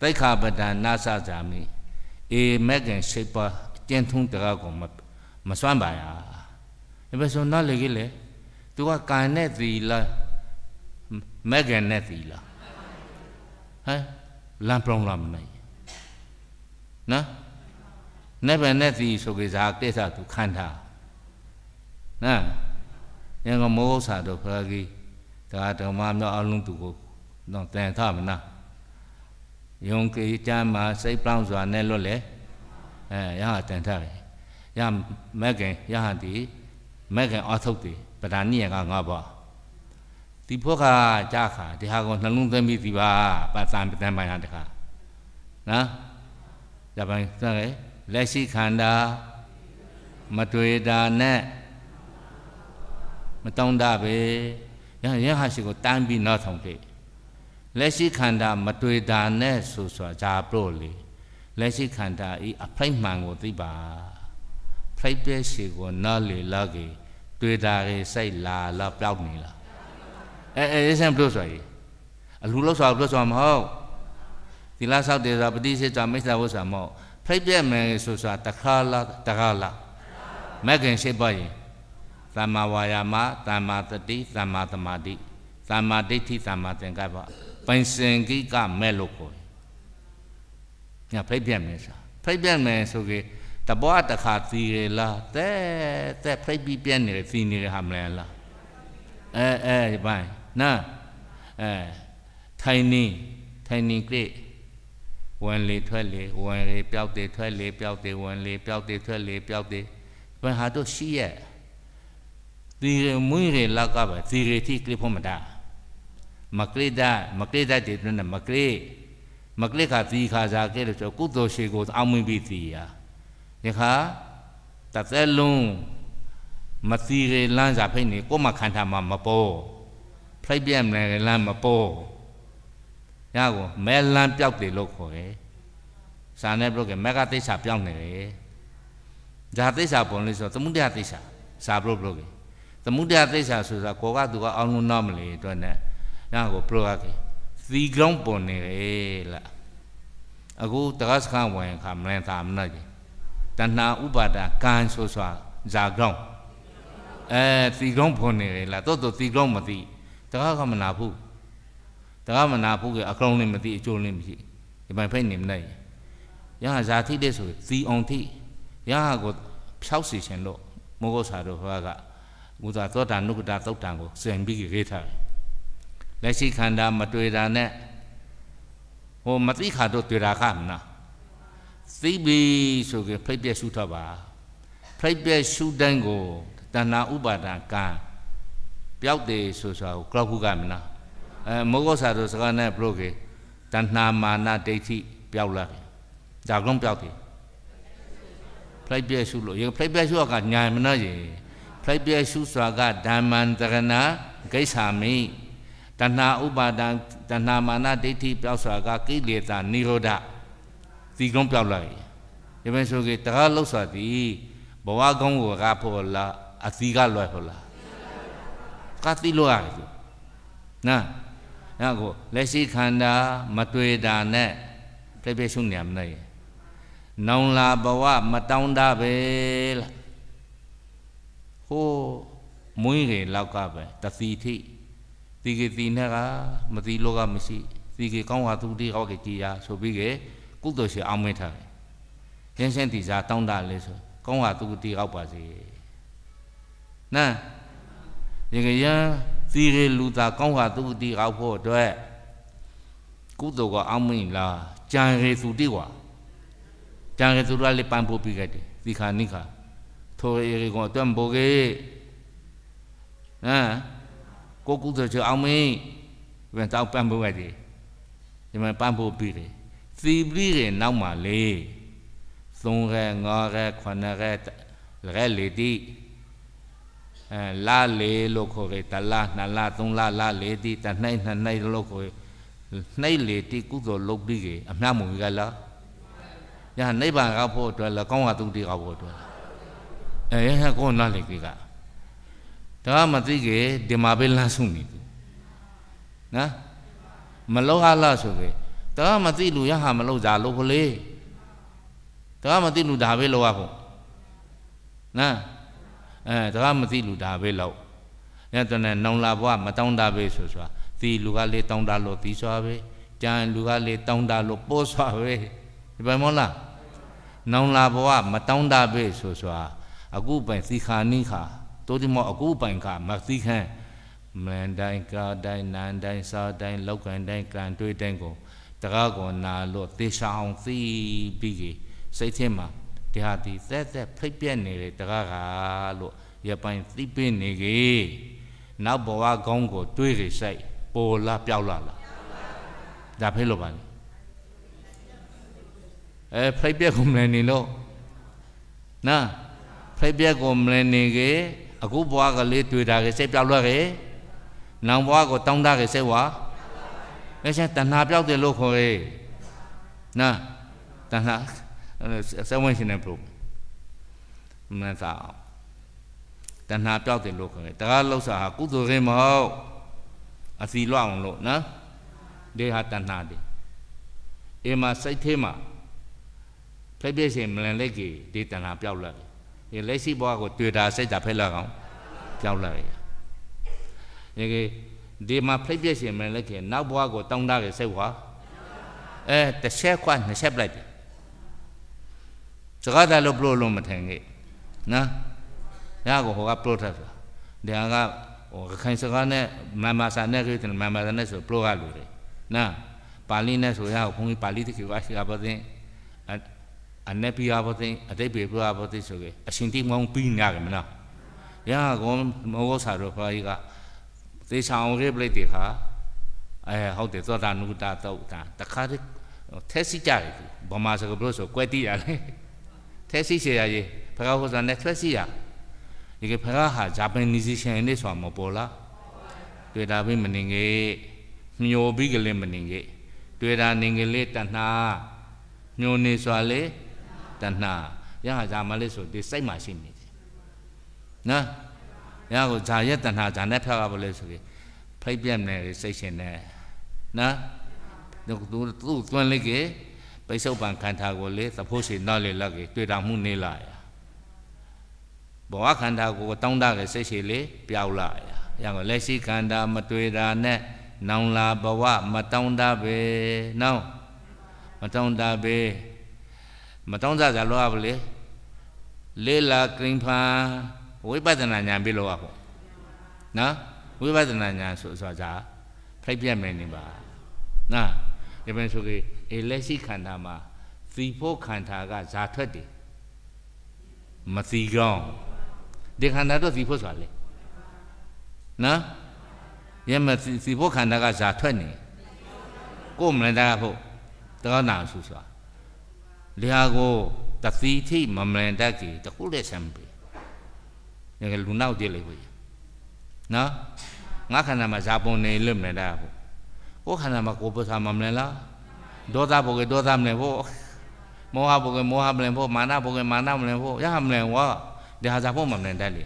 Speaker 2: တိခါပဒနာစဇာမိအေမက်ကန်ရှိပါကျင်းထုံးတကားကိုမမစွမ်းပါရ။ဘယ်ဆိုနားလေကြီးလေ။ तू ကကံနဲ့သီလမက်ကန်နဲ့သီလဟမ်လမ်းပြောင်းလာမနိုင်။နော်။နဲ့ပဲနဲ့သီဆိုကြစားကိစ္စ तू ခံထား။နော်။ရင်ကမောဆာတို့ဖရာကြီးဒါဓမ္မမြောက်အလုံးသူကိုတော့တန်ထမနာယုံကြည်ကြမှာစိတ်ပြောင်းစွာနဲ့လွတ်လေအဲရဟတန်ထတယ်ရမက်ကင်ရဟတိမက်ကင်အထုတ်တယ်ပဒာနိယကငါပါဒီဘုခါကြာခါဒီဟာကနှလုံးသွင်းပြီးဒီပါပါသံပတန်ပိုင်းဟာတခါနော်ဂျပန်စတယ်လက်ရှိခန္ဓာမတွေ့တာနဲ့မတောင်းတပဲယဟန်ဟာရှိကိုတန်းပြီးနောက်ဆောင်တယ်လက်ရှိခန္ဓာမတွေ့တာနဲ့ဆိုဆိုဂျာပရိုလေလက်ရှိခန္ဓာဤအဖိုက်မှန်ကိုသိပါဖိုက်ပြည့်ရှိကိုနော်လေလောက်ကြီးတွေ့တာကြီးစိတ်လာလောက်ပျောက်နေလားအဲအဲဆန်ပလို့ဆိုရည်အလူလို့ဆိုပလို့ဆိုမဟုတ်သီလဆောက်တယ်ဆိုပฏิစေတာမိစ္ဆာဝတ်ဆိုမဟုတ်ဖိုက်ပြည့်မယ်ဆိုဆိုတခါလားတခါလားမက်ကင်ရှိပါရင်သမ္မာဝါယာမသမ္မာသတိသမ္မာသမာဓိသမ္မာဒိဋ္ဌိသမ္မာသင်္ကပ္ပပိုင်စင်ကိကမဲ့လို့ခေါ်တယ်။ညာဖိတ်ပြက်မယ်ဆိုဖိတ်ပြက်မယ်ဆိုကေတပွားတခါသီရလားတဲ့တဲ့ဖိတ်ပြီးပြက်နေတယ်သီနေတယ်ဟာမလဲလားအဲအဲဘိုင်းနာအဲထိုင်နေထိုင်နေကြည့်ဝင်လေထွက်လေဝင်လေပျောက်တယ်ထွက်လေပျောက်တယ်ဝင်လေပျောက်တယ်ထွက်လေပျောက်တယ်ဘယ်ဟာတို့ရှိရဲ့ tire muire lakaba tire ti klipomada makleda makleda de tuna makle makle ka ti kha ja ke lo cho ku do she ko a mwi bi ti ya ye kha ta ta lung ma ti re lan ja phai ni ko ma khan tha ma ma po phai pian ne lan ma po ya ko me lan pyauk de lo kho ye sa ne bro ke me ka tai sa pyauk ne ye ja tai sa pon le so tamu de ha tai sa sa bro bro ke သမုဒယသစ္စာဆိုတာကိုကသူကအောင်လို့နောက်မလဲအတွက်နဲ့ညာကိုပလောကေသီကုံပုံနေလေလားအခုတက္ကသကဝင်ခါမလင်သာမနာကြီးတဏှာဥပါဒကံဆိုစွာဇာကုံအဲသီကုံပုံနေလေလားတော်တော်သီကုံမသိတက္ကကမနာဘူးတက္ကမနာဘူးကအကုံလည်းမသိအကျိုးလည်းမရှိဒီမှာဖိတ်နေမနေညာဇာတိတဲ့ဆိုသီအောင်တိညာကိုဖြောက်စီခြင်းလို့မောဂဆာတို့ဟောကဥစွာသောတာနုကတသုတ်တံကိုစင်ပြီးရေးထားတယ်လက်ရှိခန္ဓာမတွေ့တာနဲ့ဟိုမသိခါတော့တွေ့တာခမနာသိပြီဆိုကြဖိတ်ပြက်ရှုထပါဖိတ်ပြက်ရှုတိုင်းကိုတဏှာဥပါဒံကံပျောက်တယ်ဆိုဆိုတာကိုကြောက်ခုကမနာအဲမောဂောစာတို့စကားနဲ့ဘလို့ကေတဏှာမာနဒိဋ္ဌိပျောက်လာတယ်ဒါကုန်းပျောက်တယ်ဖိတ်ပြက်ရှုလို့ရေဖိတ်ပြက်ရှုကညာမနာရေဖလိုက်ပြဲရှုစွာကဓမ္မံတရဏကိစ္ဆာမိတဏှာဥပါဒံတဏှာမာနဒိဋ္ဌိပျောက်စွာကကိလေသာနိရောဓသီကုံးပျောက်လာ၏ယမဆိုကေတကားလောက်စွာသည်ဘဝကောင်းကိုကဖို့လားအသီကလွယ်ဖို့လားကတိလွယ်ရတယ်နာနာကိုလက်ရှိခန္ဓာမတွေ့တာနဲ့ပြည့်ပြည့်ရှုနေရမနေနောင်လာဘဝမတောင်းတာပဲလားဟိုးမွေးကလေးလောက်ကပဲတသိထိတီကေတီနဲ့ကမသိလို့ကမရှိတီကေကောင်းဟာသူတိဟောကေကြည်ရာဆိုပြီးကေကုသိုလ်ရှင်အောင်မင်းထားတယ်ရင်းရှင်းတီစာတောင်းတလဲဆိုကောင်းဟာသူတိဟောက်ပါစေနာရေကရန်တီကေလူသားကောင်းဟာသူတိဟောက်ဖို့အတွက်ကုသိုလ်ကအောင်မင်းလားကြံရေသူတိကွာကြံရေသူတလည်းပန်ဖို့ပြီးခဲ့တယ်သီခာနိခာထိုရီကွန်တွမ်ဘိုကေဟမ်ကိုကုသချအောင်မင်းဝင်တောက်ပန်ဖို့ကတည်းဒီမှာပန်ဖို့ပြီလေစီပလီရဲ့နောက်မှာလေသုံးရဲငါးရဲခုနှစ်ရဲရဲလေတီအဲလာလေလို့ခေါ်တယ်တလားနှစ်လားသုံးလားလာလေတီတနှိုင်းနှစ်နှိုင်းလို့ခေါ်နှိုင်းလေတီကုသိုလ်လုပ်ပြီးအများမုံကြီးကလားညာနိဗ္ဗာန်ရောက်ဖို့အတွက်လည်းကောင်းတာသူတည်းရောက်ဖို့အတွက်အဲဟဲ့ကောနာလေကိကဒါမသိကေဒီမှာပဲလမ်းဆုံးနေသူနော်မလောက်အလားဆိုကေဒါမသိလူရဟာမလောက်ကြလို့ခလေဒါမသိလူဒါပဲလောက်ရဖို့နော်အဲဒါမသိလူဒါပဲလောက်ညတနဲ့နောင်လာဘွားမတောင်းတာပဲဆိုဆိုတာသီလူကလေတောင်းတာလို့သီစွာပဲကြံလူကလေတောင်းတာလို့ပေါ်စွာပဲဒီပိုင်းမဟုတ်လားနောင်လာဘဝမတောင်းတပဲဆိုဆိုတာအခုပိုင်သီခာနိခာတိုးဒီမောအခုပိုင်ခာမသီခန်းမန်တိုင်းကာတိုင်းနန်တိုင်းစာတိုင်းလောက်ကန်တိုင်းကန်တွေးတိုင်းကိုတကားကောနာလို့သေချာအောင်သိပြီးကြီးစိတ်ထဲမှာဒီဟာဒီသက်သက်ဖိတ်ပြက်နေတဲ့တကားကလို့ရပိုင်သိပင်းနေကြီးနောက်ဘဝကောင်းကိုတွေးကြစိတ်ပေါ်လာပြောက်လာလားဒါဖိတ်လို့ပါလေအဲဖိတ်ပြက်ကုန်လည်းနေလို့နာဖိတ်ပြက်ကိုမလင်နေကေအခုဘွားကလေးတွေ့တာကေစိတ်ပြောက်လွက်ကေနောင်ဘွားကိုတောင်းတကေစိတ်ဝါအဲ့ချင်းတဏှာပြောက်တယ်လို့ခေါ်ကေနာတဏှာစဝင်ရှင်နေပြုမနသာတဏှာပြောက်တယ်လို့ခေါ်ကေတကားလှုပ်စာဟာကုသိုလ်ရင်းမဟုတ်အစီလွအောင်လို့နော်ဒီဟာတဏှာတွေအိမ်မှာစိတ်ထဲမှာဖိတ်ပြက်ရှင်မလင်လက်ကေဒီတဏှာပြောက်လက်ဒီလက်ရှိဘဝကိုတွေ့တာစိတ်ဓာတ်ဖက်လောက်အောင်ပြောင်းလာရ။ဒီကဒီမှာဖိတ်ပြည့်ရှင်မင်းလက်ခင်နောက်ဘဝကိုတောင်းတရစိတ်ဝါအဲတစ်ချက်ခွနှစ်ချက်လိုက်တယ်။စကားသာလို့ပလို့လို့မထင်ခဲ့။နော်။ဒါကိုဟိုကပလို့ထပ်ဆိုတာ။ဒါကဟိုခိုင်စကားနဲ့မမစာနဲ့ကိတဲ့မမစာနဲ့ဆိုပလို့ကလူတွေ။နော်။ပါဠိနဲ့ဆိုရအောင်ဘုန်းကြီးပါဠိတခေဝါရှိတာပါသိ။ anapiyabote adepiyabote soge asinti mong pinya ke mana ya gom mogo saro pai ga te sang ge ble de ha ai hau de zwa da nu da dau da ta kha de te si ja ge ba ma so ge blo so kwe ti ya le te si se ya ye pha ga ho sa ne te si ya ye ge pha ga ha japanese shin ne so mo bo la twe da bi mnin ge myo bi ge le mnin ge twe da nin ge le tan na ညိုနေစွာလေတဏှာရဟဇာမလေးဆိုဒီစိတ်မှရှိနေတယ်နော်ရဟကိုဇာရဲ့တဏှာဇာနဲ့ဖျောက်ကဘလို့ဆိုပြီးဖိတ်ပြက်နေစိတ်ရှင်နေနော်သူသူ့သွင်းလိုက်ကေပိဿုပံခန္ဓာကိုလေသဖို့ရှိနောက်လေလက်ကေတွေ့တာမှုနေလာရဘဝခန္ဓာကိုတောင်းတကေစိတ်ရှိလေပျောက်လာရရဟကိုလက်ရှိခန္ဓာမတွေ့တာနဲ့နောင်လာဘဝမတောင်းတပဲနော်မတောင်းတပဲမတောင်းကြကြလောရဘူးလေလေလာကရင်ဖာဝိပဿနာဉာဏ်ပြီးလောရပေါ့နော်ဝိပဿနာဉာဏ်ဆိုဆိုတာဖိတ်ပြတ်မယ်နေပါနော်ဒီမဲ့ဆိုကြီးအဲလက်ရှိခန္ဓာမှာသီဖို့ခန္ဓာကဇာထွက်တယ်မသီကောင်းဒီခန္ဓာတော့သီဖို့ဆိုတာလေနော်ရမသီဖို့ခန္ဓာကဇာထွက်နေကိုယ်မလန်တာဖို့တကောင်းတာဆိုဆိုတာ liago tafiti mamlenda ki ta kule sampe ne lu nau de le ko na nga khana ma za pon ne le mne da bo ko khana ma ko sa mamlen la do da bo ge do da mne bo mo ha bo ge mo ha mne bo ma na bo ge ma na mne bo ya ha mne wa de ha za pon mamlen da le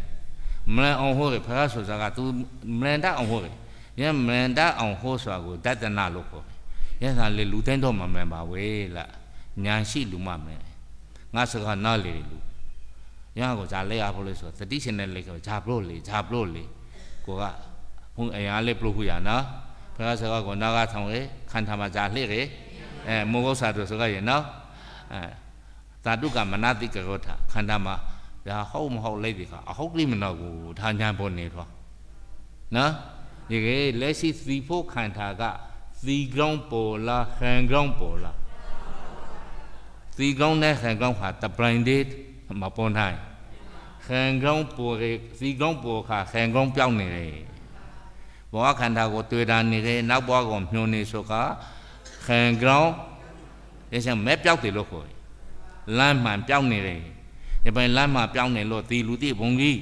Speaker 2: mne on ho ge phra so za ga tu mne da on ho ge ya mne da on ho so ga da da na lo ko ya sa le lu ten do mamlen ba we la ဉာဏ်ရှိလူမှမယ်ငါစကားနားလေလူညာကိုဇာလဲရဖို့လို့ဆိုသတိရှင်နဲ့လေကိုဇာဘလို့လေဇာဘလို့လေကိုကဘုံအရာလေးဘလို့ခုရနာဘုရားစကားကိုနားကဆောင်လေခန္ဓာမှာဇာလှေလေအဲမောဂုဆာတို့စကားရနော်အဲသာတုကမနတိကရောထခန္ဓာမှာဒါဟုတ်မဟုတ်လိုက်ဒီခါအဟုတ်လိမနော်ကိုဒါညာပေါ်နေတော့နော်ဒီကလေးလက်ရှိသီဖို့ခန္ဓာကသီ ground ပေါ်လားဟန် ground ပေါ်လားစီကောင်းနဲ့ခံကောင်းဟာတပလိုင်ဒေးမပေါ်နိုင်ခံကောင်းပေါ်စီကောင်းပေါ်ခါခံကောင်းပြောင်းနေတယ်ဘဝခန္ဓာကိုတွေ့တာနေတယ်နောက်ဘဝကိုညှို့နေဆိုကခံကောင်းရစံမဲပြောက်တယ်လို့ခေါ်တယ်လမ်းမှန်ပြောင်းနေတယ်ဒီပိုင်းလမ်းမှပြောင်းနေလို့ဒီလူတိဘုံကြီး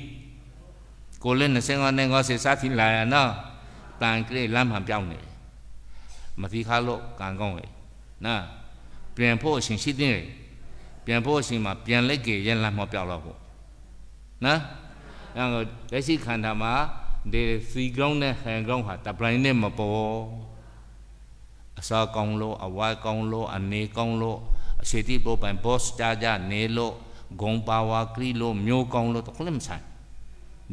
Speaker 2: ကိုလည်း25နဲ့50စသဖြင့်လာရနော်တန်ကြိလမ်းမှန်ပြောင်းနေမသိခါလို့ကံကောင်းလေနော်ပြန်ဖို့အရှင်ရှိသင့်တယ်ပြန်ဖို့အရှင်မှာပြန်လက်ကေရန်လမ်းမပြောက်တော့ဘူးနော်အဲတော့လက်ရှိခန္ဓာမှာဒီ free ground နဲ့ hand ground ဟာ blind နဲ့မပေါ်အစာကောင်းလို့အဝါကောင်းလို့အနေကောင်းလို့အရှိတိဘောပိုင် boss ကြကြနေလို့ဂုံပါဝါကရီလို့မျိုးကောင်းလို့တခုလည်းမဆိုင်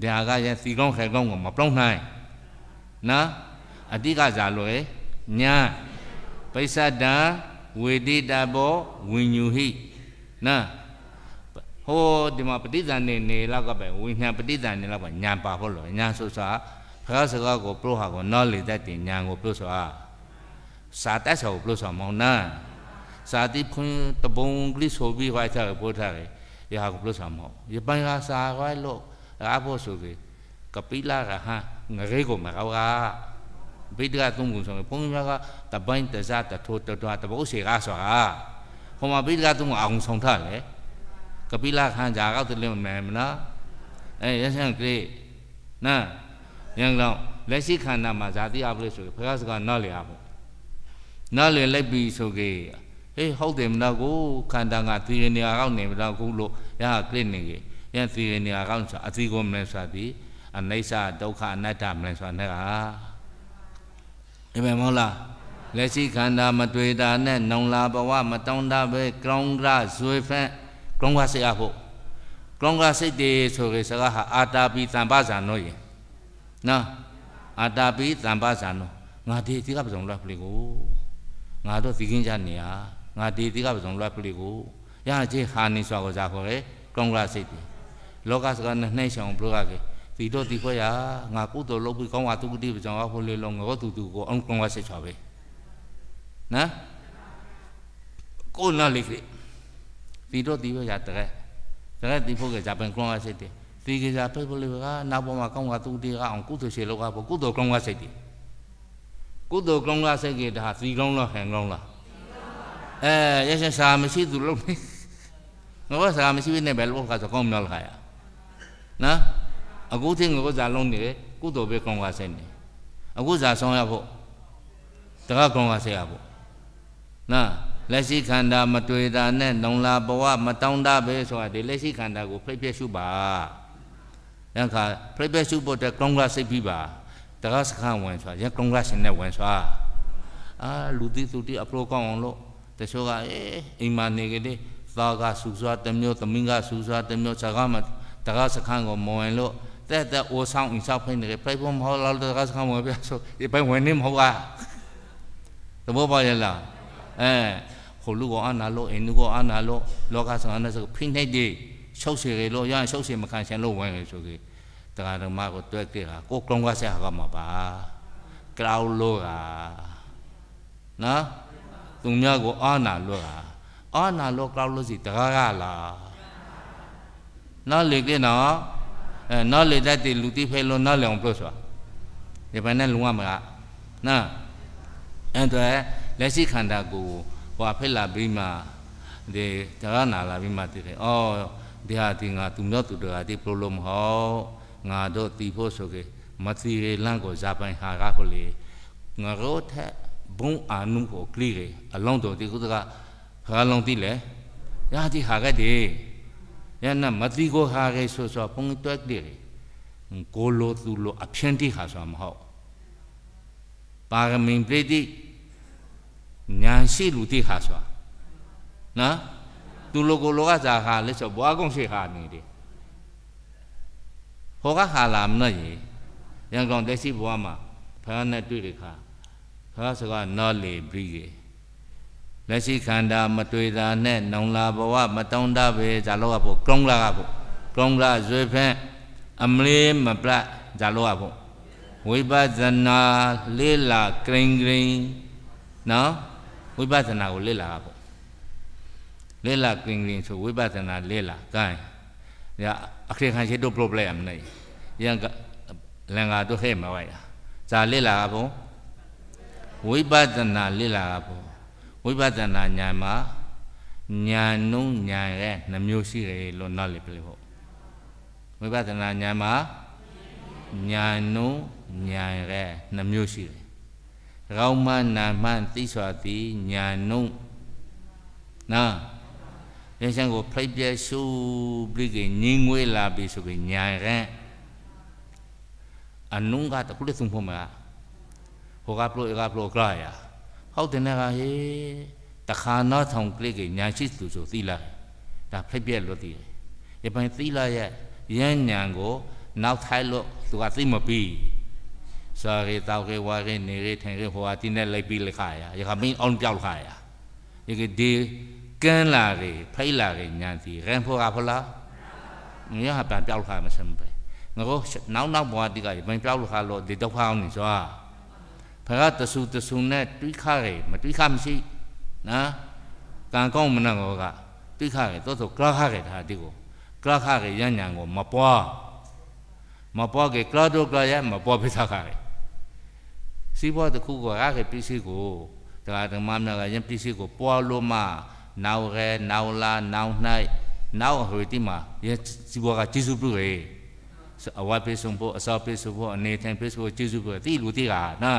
Speaker 2: ဒါကရဲ့ free ground hand ground ကိုမပြောင်းနိုင်နော်အတိကစားလို့ညာပိဿဒံဝေတိတဘောဝิญညူဟိနာဟောဒီမှာပဋိသန္ဓေနေလောက်ကပဲဝိညာဉ်ပဋိသန္ဓေလောက်ကညာပါဖို့လို့ညာဆိုဆိုဘုရားစကားကိုပြုဟာကိုနော်လေတတ်တယ်ညာကိုပြုဆိုတာစာတတ်စာကိုပြုဆိုမောင်းနာစာတိဖွင့်တပုံကလေးဆိုပြီးဟိုက်ထားပို့ထားတယ်ရဟာကိုပြုဆိုမဟုတ်ရပိုင်းဟာစာဟိုက်လို့အားဖို့ဆိုပြီးကပိလာရဟငရေကိုမကောက်ကားအဘိဓကသုံးပုံဆောင်ဘုန်းကြီးများကတပိုင်းတစားတထိုးတတော်တပုတ်စေကားဆိုတာဟိုမှာအဘိဓကသုံးပုံအောင်ဆောင်ထားလေကပိလခံကြကောက်တလင်းမယ်မနော်အဲရရှန်ကလေးနာရန်ကောင်လက်ရှိခန္ဓာမှာဇာတိအပလိဆိုဘုရားစကားနားလည်အောင်နားလည်လိုက်ပြီဆိုကေဟေးဟုတ်တယ်မနော်ကိုခန္ဓာကသီရနေရာကောက်နေမနော်ကိုလို့ရဟကလစ်နေကေရန်သီရနေရာကောက်ဆိုအသီကိုမလဲဆိုသည်အနိစ္စဒုက္ခအနတ္တမလဲဆိုတာနဲ့ကဒီပဲမဟုတ်လားလက်ရှိခန္ဓာမတွေ့တာနဲ့နှုံလာဘဝမတောင်းတပဲကောင်းကရဇွေဖက်ကောင်းကစိတ်အဖို့ကောင်းကစိတ်တေဆိုကြစကားဟာအာတာပိသံပါဇာနောယေနော်အာတာပိသံပါဇာနောငါဒီတိကပစုံလွတ်ပလိကိုငါတို့သီကင်းကြနေရငါဒီတိကပစုံလွတ်ပလိကို ရချေဟာနေစွာကိုဇာခေါ်လေကောင်းကစိတ်တေလောကစကားနဲ့နှိမ့်ဆောင်ဘုရားကြီးဒီတော့ဒီခွဲရငါကုသိုလ်လုပ်ပြီးကောင်းဝါသူကတိပကြောင်အဖိုးလေးလုံးငောသူသူကိုအောင်ကောင်းဝါဆက်ချပဲနော်ကိုနာလေးခေဒီတော့ဒီခွဲရတကယ်တကယ်ဒီဖို့ကဂျပန်ကောင်းဝါဆက်တယ်ဒီကစားဖိတ်ဖို့လေးကနောက်ပေါ်မှာကောင်းဝါသူတိကအောင်ကုသိုလ်ရှေလောက်ကပေါ့ကုသိုလ်ကောင်းဝါဆက်တယ်ကုသိုလ်ကောင်းဝါဆက်ကဒါသီကောင်းလားဟန်ကောင်းလားအဲရရှင်စာမရှိသူလုံးနေငါကစာမရှိဘဲနဲ့ဘယ်လိုခါဆိုကောင်းမလားခါရနော်အကုသင်ကိုစားလုံးနေတယ်ကုသိုလ်ပဲကောင်းကဆဲနေအခုစားဆောင်ရဖို့တကကောင်းကဆဲရဖို့နာလက်ရှိခန္ဓာမတွေ့တာနဲ့နှုံလာဘဝမတောင်းတပဲဆိုတာဒီလက်ရှိခန္ဓာကိုဖိတ်ဖျက်ရှုပါ။ဒါခါဖိတ်ဖျက်ရှုဖို့အတွက်ကောင်းကစိတ်ပြီးပါ။တကစခန်းဝင်ဆိုတာရကောင်းကရှင်နဲ့ဝင်ဆိုတာ။အာလူတိသူတိအပလိုကောင်းအောင်လို့တချို့ကအေးအိမ်မှာနေကလေးသားကစူစွာတစ်မျိုးသမီးကစူစွာတစ်မျိုးစကားမှတကစခန်းကိုမဝင်လို့တဲ့တဲ့အိုဆောင်အင်ဆောင်ဖိနေပြိုင်ဘုံမဟုတ်လားတကားစကားမပြဆိုဒီပိုင်ဝင်နေမဟုတ်ပါသဘောပေါက်ရလားအဲဟိုလူကအာနာလို့အင်းလူကအာနာလို့လောကဆောင်နဲ့ဆိုဖိနေတယ်ရှုပ်စီရလို့ရရင်ရှုပ်စီမခံချင်လို့ဝင်ရဆိုကြီးတရားဓမ္မကိုတွဲကြည့်တာကိုကလုံးကဆက်ဟာကမှာပါကလောင်လို့ကနော်သူများကိုအာနာလို့ကအာနာလို့ကလောင်လို့စီတရားကလားနော်လေကင်းနော်နော်လေတတ်တယ်လူတိဖဲလို့နော်လေအောင်ပြောဆိုတာဒီဘက်နဲ့လုံရမှာနော်အဲ့တော့လက်ရှိခန္ဓာကိုယ်ဟွာဖက်လာပြီးမှဒီတရားနာလာပြီးမှတည်တယ်အော်ဒီဟာဒီငါသူမျိုးသူတကာဒီပရိုလိုမဟုတ်ငါတို့တီဖို့ဆိုကေမသိရလန့်ကိုဇာပိုင်ဟာကကိုလေငါတို့ထက်ဘုံအာနုကိုကလေးအလုံးတော်ဒီကုသကခါလုံးတိလေရာတိဟာကတည်း yana matigo hage so so pung tuak dire golo tulo apyanti ha so ma ho paramin pleti nyan si lu ti ha so na tulo golo ga za ha le so bwa gong si ha ni de ho ga ha lam na ye yan gong de si bwa ma pha na tui de kha pha so ga na le bri ge လက်ရှိခန္ဓာမတွေ့တာနဲ့နောင်လာဘဝမတုံးတာပဲဇာလောကဖို့ကုံလာကဖို့ကုံလာဇွေဖန့်အမလေးမပလဇာလောကဖို့ဝိပဿနာလေးလာဂရင်ဂရင်နော်ဝိပဿနာကိုလေ့လာဖို့လေ့လာဂရင်ဂရင်ဆိုဝိပဿနာလေ့လာဂိုင်းရအခရခံရှိတို့ problem မနေရန်ကလန်ကတို့ဟဲ့မဝိုင်ဇာလေ့လာဖို့ဝိပဿနာလေ့လာဖို့ဝိပဿနာဉာဏ်မှာဉာဏ်နှုံးဉာဏ်ရဲ့နှမျိုးရှိတယ်လို့နားလည်ပြလို့ဟုတ်ဝိပဿနာဉာဏ်မှာဉာဏ်နှုံးဉာဏ်ရဲ့နှမျိုးရှိတယ်ကောင်းမှနာမှသိစွာသည်ဉာဏ်နှုံးနာရေရှံကိုဖိတ်ပြဲရှုပြီးကညင်းငွေလာပြီဆိုကညာရန်အနုံကတခုလေးသုံးဖို့မှာဟိုကပလို့ကပလို့ကလာရဖောက်တင်တဲ့ကဟေးတခါနောက်ဆောင်ကလေးကညာရှိသူဆိုသီလာဒါဖိပြက်လို့သိတယ်ဒီပိုင်းသီလာရဲ့ရန်ညာကို နောက်ထိုက်လို့သူကသိမပြီးစာရေတောက်ရေဝါရေနေရေထိုင်ရေဟိုအတိနဲ့လိုက်ပြီးလခါရရခမင်းအောင်ပြောက်ခါရဒီကဒီကန်းလာရေဖိလာရေညာစီရန်ဖို့ကဖလားငရဟာပြောက်ခါမစမ်းပဲငါကနောက်နောက်ဘဝတိကဘယ်ပြောက်ခါလို့ဒီဒုက္ခအောင်နေစွာဖကတဆူတဆူနဲ့တွေးခါရေမတွေးခါမရှိနာကံကောင်းမနကောကတွေးခါရေတော့ဆိုကလာခါရေဒါဒီကိုကလာခါရေရညံကိုမပွားမပွားကေကလာတော့ကလာရမပွားဖိစားခါရေစီးပွားတစ်ခုကရခဲ့ပစ္စည်းကိုဒါဓမ္မမြတ်ကရင်ပစ္စည်းကိုပွားလို့မှနောက်ရဲနောက်လာနောက်၌နောက်ဟိုတိမှာရစီးပွားကကျေစုပြုရေအဝတ်ပေးဆုံးဖို့အစာပေးဆုံးဖို့အနေထိုင်ပေးဆုံးဖို့ကျေစုပြုတိလူတိကနာ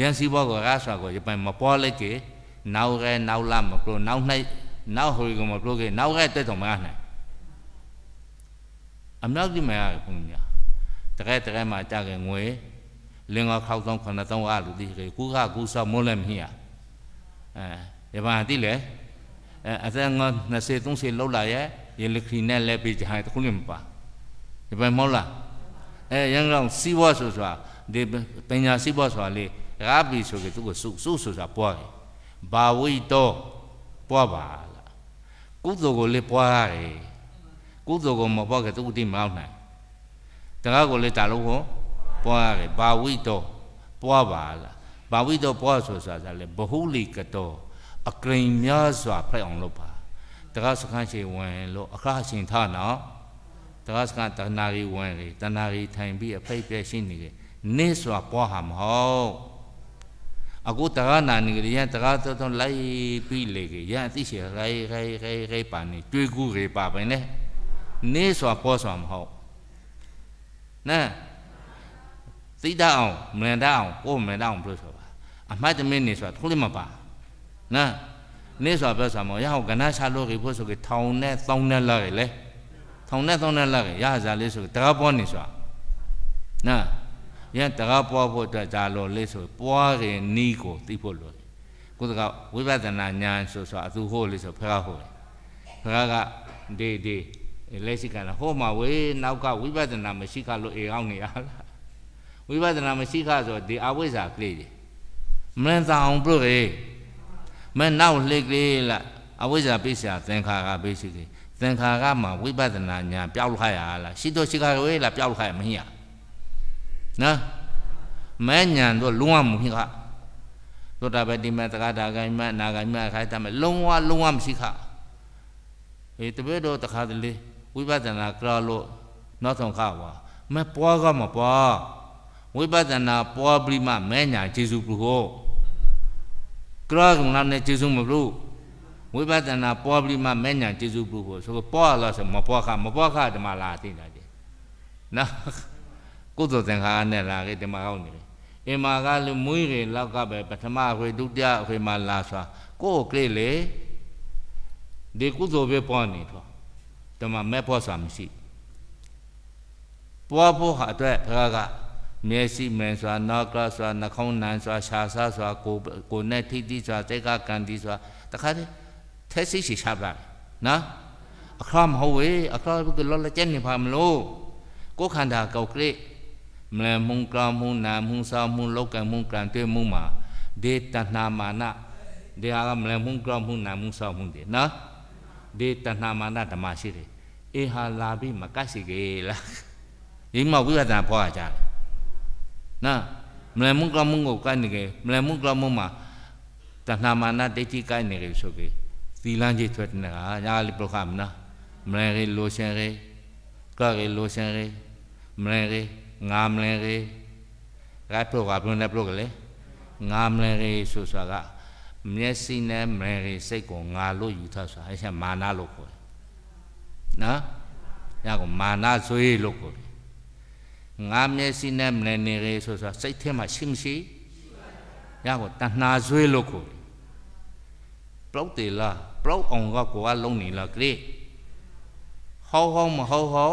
Speaker 2: ရန်စီဘောကရာဆိုကိုရပိုင်မပေါ်လိုက်ကေနောက်ရဲနောက်လာမပလို့နောက်နိုင်နောက်ဟိုကမပလို့ကေနောက်ရဲတက်တော်မရနိုင်အမြောက်ဒီမရဘူးညာတကယ်တကယ်မှာကြကေငွေလင်္ကာခောက်ဆောင်9000အားလူဒီကေကုကကုဆောက်မိုးလည်းမဟိယအဲရပါတိလေအသက်ငါ20 30လောက်လာရဲ့ရေလခရီနဲ့လဲပြီးကြဟန်တခုလည်းမပါဒီပိုင်မဟုတ်လားအဲရန်ကောင်စီးပွားဆိုဆိုတာဒီပညာစီးပွားဆိုတာလေးကားပြီဆိုကြသူ့ကိုစုစုဆိုတာပွားတယ်ဘာဝိတော့ပွားပါလားကုသိုလ်ကိုလည်းပွားရတယ်ကုသိုလ်ကိုမပွားကြသူ့တိမအောင်နိုင်တရားကိုလည်းတာလို့ဟောပွားရတယ်ဘာဝိတော့ပွားပါလားဘာဝိတော့ပွားဆိုဆိုတာလည်းဘဟုလီကတော်အကရင်များစွာဖက်အောင်လုပ်ပါတရားစခန်းရှင်ဝင်လို့အခါရှင်ထနော်တရားစခန်းတဏှာကြီးဝင်လေတဏှာကြီးထိုင်ပြီးအဖိတ်ပြဲရှိနေတယ်နေစွာပွားဟာမဟုတ်အခုတကားနာနေကြရတကားသုံးလိုက်ပြီးလေကြရအသိရှိရိုင်းရိုင်းရိုင်းရိုင်းပါနေတွေးကူရေပါပဲလေနေစွာပေါ်စွာမဟုတ်နဲသိတတ်အောင်မလန်တတ်အောင်ကိုယ်မလန်တတ်အောင်ပြောဆိုပါအမှတ်တမင်းနေစွာထုံးလည်းမပါနဲနေစွာပြောစွာမဟုတ်ရဟောကနာရှာလို့ကြဖို့ဆိုကြထောင်နဲ့သုံးနဲ့လောက်လေထောင်နဲ့သုံးနဲ့လောက်ရရစားလေးဆိုတကားပေါ်နေစွာနဲယံတကားပွားဖို့အတွက်ဒါလော်လေးဆိုပွားရင်နီးကိုသိဖို့လိုတယ်ကိုယ်ကဝိပဿနာဉာဏ်ဆိုဆိုအသူဟိုးလေးဆိုဖရာဟိုးတယ်ဖရာကဒေဒေလက်ရှိကလာဟိုးမှာဝေးနောက်ကဝိပဿနာမရှိခလို့အေအောင်နေရလားဝိပဿနာမရှိခဆိုဒီအဝိဇ္ဇာကလေးတယ်မင်းသာအောင်ပြုတ်လေမင်းနောက်လှိကလေးလားအဝိဇ္ဇာပိစ္ဆာသင်္ခါရပိစ္ဆေသင်္ခါရမှာဝိပဿနာဉာဏ်ပျောက်ခါရလားရှိတော့ရှိခါဝေးလားပျောက်ခါမင်းရနော်မညံတော့လုံးဝမရှိခသောတာပတိမသကတာဂိုင်းမနာဂိုင်းမခိုင်တမလုံးဝလုံးဝမရှိခေတပည့်တော်တခါတလေဝိပဿနာကြလို့နောက်ဆုံးခါပါမပွားကမပွားဝိပဿနာပွားပြီးမှမဲညာကျေစုပြုဖို့ကြရကုံလာနဲ့ကျေစုမပြုဝိပဿနာပွားပြီးမှမဲညာကျေစုပြုဖို့ဆိုတော့ပွားလားဆိုမပွားခါမပွားခါဓမ္မလားသိတာဒီနော်ကုသိုလ်သင်္ခါရနဲ့လာခဲ့ဒီမှာရောက်နေပြီအင်မာကလူမွေးတွေလောက်ကပဲပထမအခွေဒုတိယအခွေမှာလာစွာကိုယ်ကလေးလေဒီကုသိုလ်ပဲပွားနေတော့ဒီမှာမဲ့ဖို့စွာမရှိပွားဖို့ဟာအတွက်ဘုရားကမျက်စိမဲစွာနောက်ကစွာနှာခေါင်းနံစွာရှားစားစွာကိုကိုနဲ့ထိတိစွာစိတ်ကကံတိစွာတခါတည်းထဲစိတ်ရှိရှာပါနော်အခါမဟုတ်ဝေအခါကလောလကျက်နေပါမလို့ကိုယ်ခန္ဓာကောက်ကလေးမလမှုန်ကောင်းမှုနာမှုစားမှုလောက်ကံမှုကံတွေ့မှုမှာဒေတဏမာနဒီဟာကမလမှုန်ကောင်းမှုနာမှုစားမှုတွေနော်ဒေတဏမာနဓမ္မရှိတယ်အေဟာလာပြီးမကတ်စီကေလားဒီမှာဝိရဒနာဖွာကြတယ်နော်မလမှုန်ကောင်းမှုကိုကတ်နေကေမလမှုန်ကောင်းမှုမှာတဏမာနဒိဋ္ဌိကိုက်နေလေဆိုကေသီလန်းကြီးထွက်နေတာရာလီပရခမနာမလဲရေလိုရှင်ရေကာရေလိုရှင်ရေမလဲရေငါမလင်ရေကပလောကဘုန်းနဲ့ပလောကလေငါမလင်ရေဆိုစွာကမျက်စိနဲ့မလင်ရေစိတ်ကိုငါလို့ယူထားစွာအဲ့ဒါမာနလို့ခေါ်တယ်နော်ညကမာနဆွေးလို့ခေါ်တယ်ငါမျက်စိနဲ့မလင်နေရေဆိုစွာစိတ်ထဲမှာရှိမရှိညကတဏှာဆွေးလို့ခေါ်တယ်ပလောက်တယ်လားပလောက်အောင်ကကိုကလုံးနေလားကြည့်ဟောဟောမဟောဟော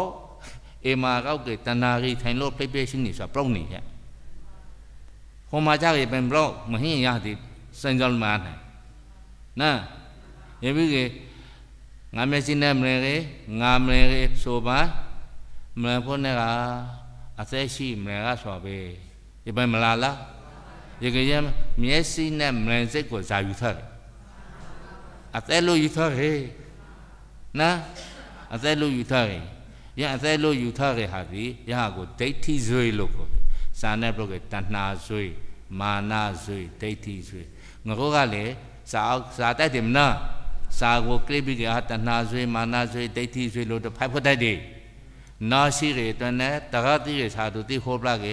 Speaker 2: အေမာကောက်ကေတနာရီထိုင်လို့ဖိဖိရှိနေဆိုပလောက်နေချက်ဟောမာကြကေပင်ပလောက်မဟင်းရသည်စံကြောင့်မာနိုင်နာယပိကေငါမျက်စိနဲ့မလဲကေငါမလဲကေဆိုပါမလဲဖို့နဲ့ကအသက်ရှိမလဲကဆိုပဲဒီပင်မလာလားယကေယမျက်စိနဲ့မလဲစိတ်ကိုဇာယူထားတယ်အသက်လို့ယူထားတယ်နာအသက်လို့ယူထားတယ်ယအသက်လို့ယူထားခဲ့ဟာဒီယကိုဒိဋ္ဌိဇွေလို့ခေါ်တယ်။စာနဲ့ပုဂ္ဂိုလ်တဏှာဇွေမာနဇွေဒိဋ္ဌိဇွေငါတို့ကလည်းစာစာတိုက်တယ်မနာစာကိုကလိပ်ပြီးကတဏှာဇွေမာနဇွေဒိဋ္ဌိဇွေလို့တဖိုက်ဖွတ်တိုက်တယ်။နာရှိရတဲ့နဲ့တရတိရစာတို့တိဟောပလာကေ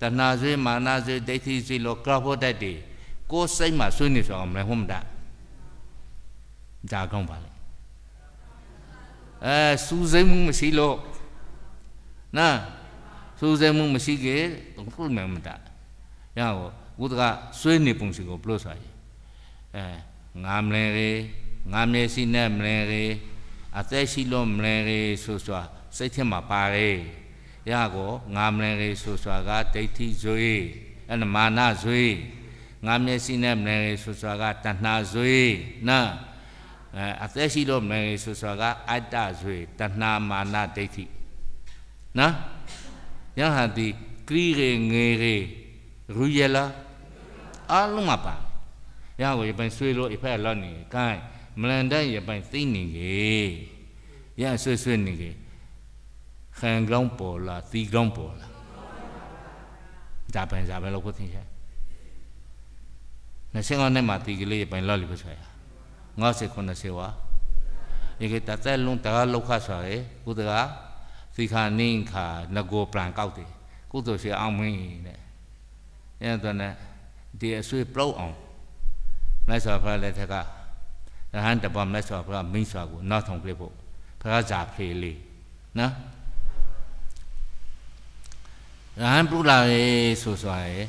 Speaker 2: တဏှာဇွေမာနဇွေဒိဋ္ဌိဇွေလို့ကရဖို့တိုက်တယ်။ကိုယ်စိတ်မှာဆွေးနေဆိုအောင်မလဲဟုတ်မလား။ဒါကောင်းပါလေအဲစူးစိမ်းမှုမရှိလို့နာစူးစိမ်းမှုမရှိခဲ့တော့ခုမှမတရတော့ဘုဒ္ဓကဆွေးနေပုံစီကိုဘလို့ဆိုရည်အဲငါမလဲရေငါမျက်စိနဲ့မလဲရေအသက်ရှိလို့မလဲရေဆိုစွာစိတ်ထဲမှာပါရေရကောငါမလဲရေဆိုစွာကဒိဋ္ဌိဇွေအဲ့မာနဇွေငါမျက်စိနဲ့မလဲရေဆိုစွာကတဏှာဇွေနာအဲအသက်ရှိလို့မယ်ဆိုဆိုတာကအတ္တဆွေတဏှာမာနဒိဋ္ဌိနော်ယဟန်ဒီကရီရေငေရေရူရလာအလုံးမပါရဟကိုရပိုင်ဆွေလို့အဖက်လောနေကိုင်းမလန်တန်ရပိုင်သိနေကေရဆွေဆွေနေကေခံကောင်းပေါ်လာသီကောင်းပေါ်လာဇာပန်ဇာပန်လောက်ကိုသိချင်那现在那马地给你办哪里不出来啊？50 90ဝါဒီကတသက်လုံးတကလောက်ခဆွာလေကုသကသီခာနင်းခာငကိုပလန်ကောက်တယ်ကုသိုလ်ရှိအောင်မင်းတဲ့အဲ့တော့နဲ့ဒီအဆွေပလောက်အောင်မက်ဆွာဖရလက်ထက်ကရဟန်းတပမက်ဆွာဖရမိတ်ဆွာကိုနောက်ထောင်ပြဖို့ဖရဇာဖေးလေးနော်ရဟန်းပြုလာရေဆိုဆိုရယ်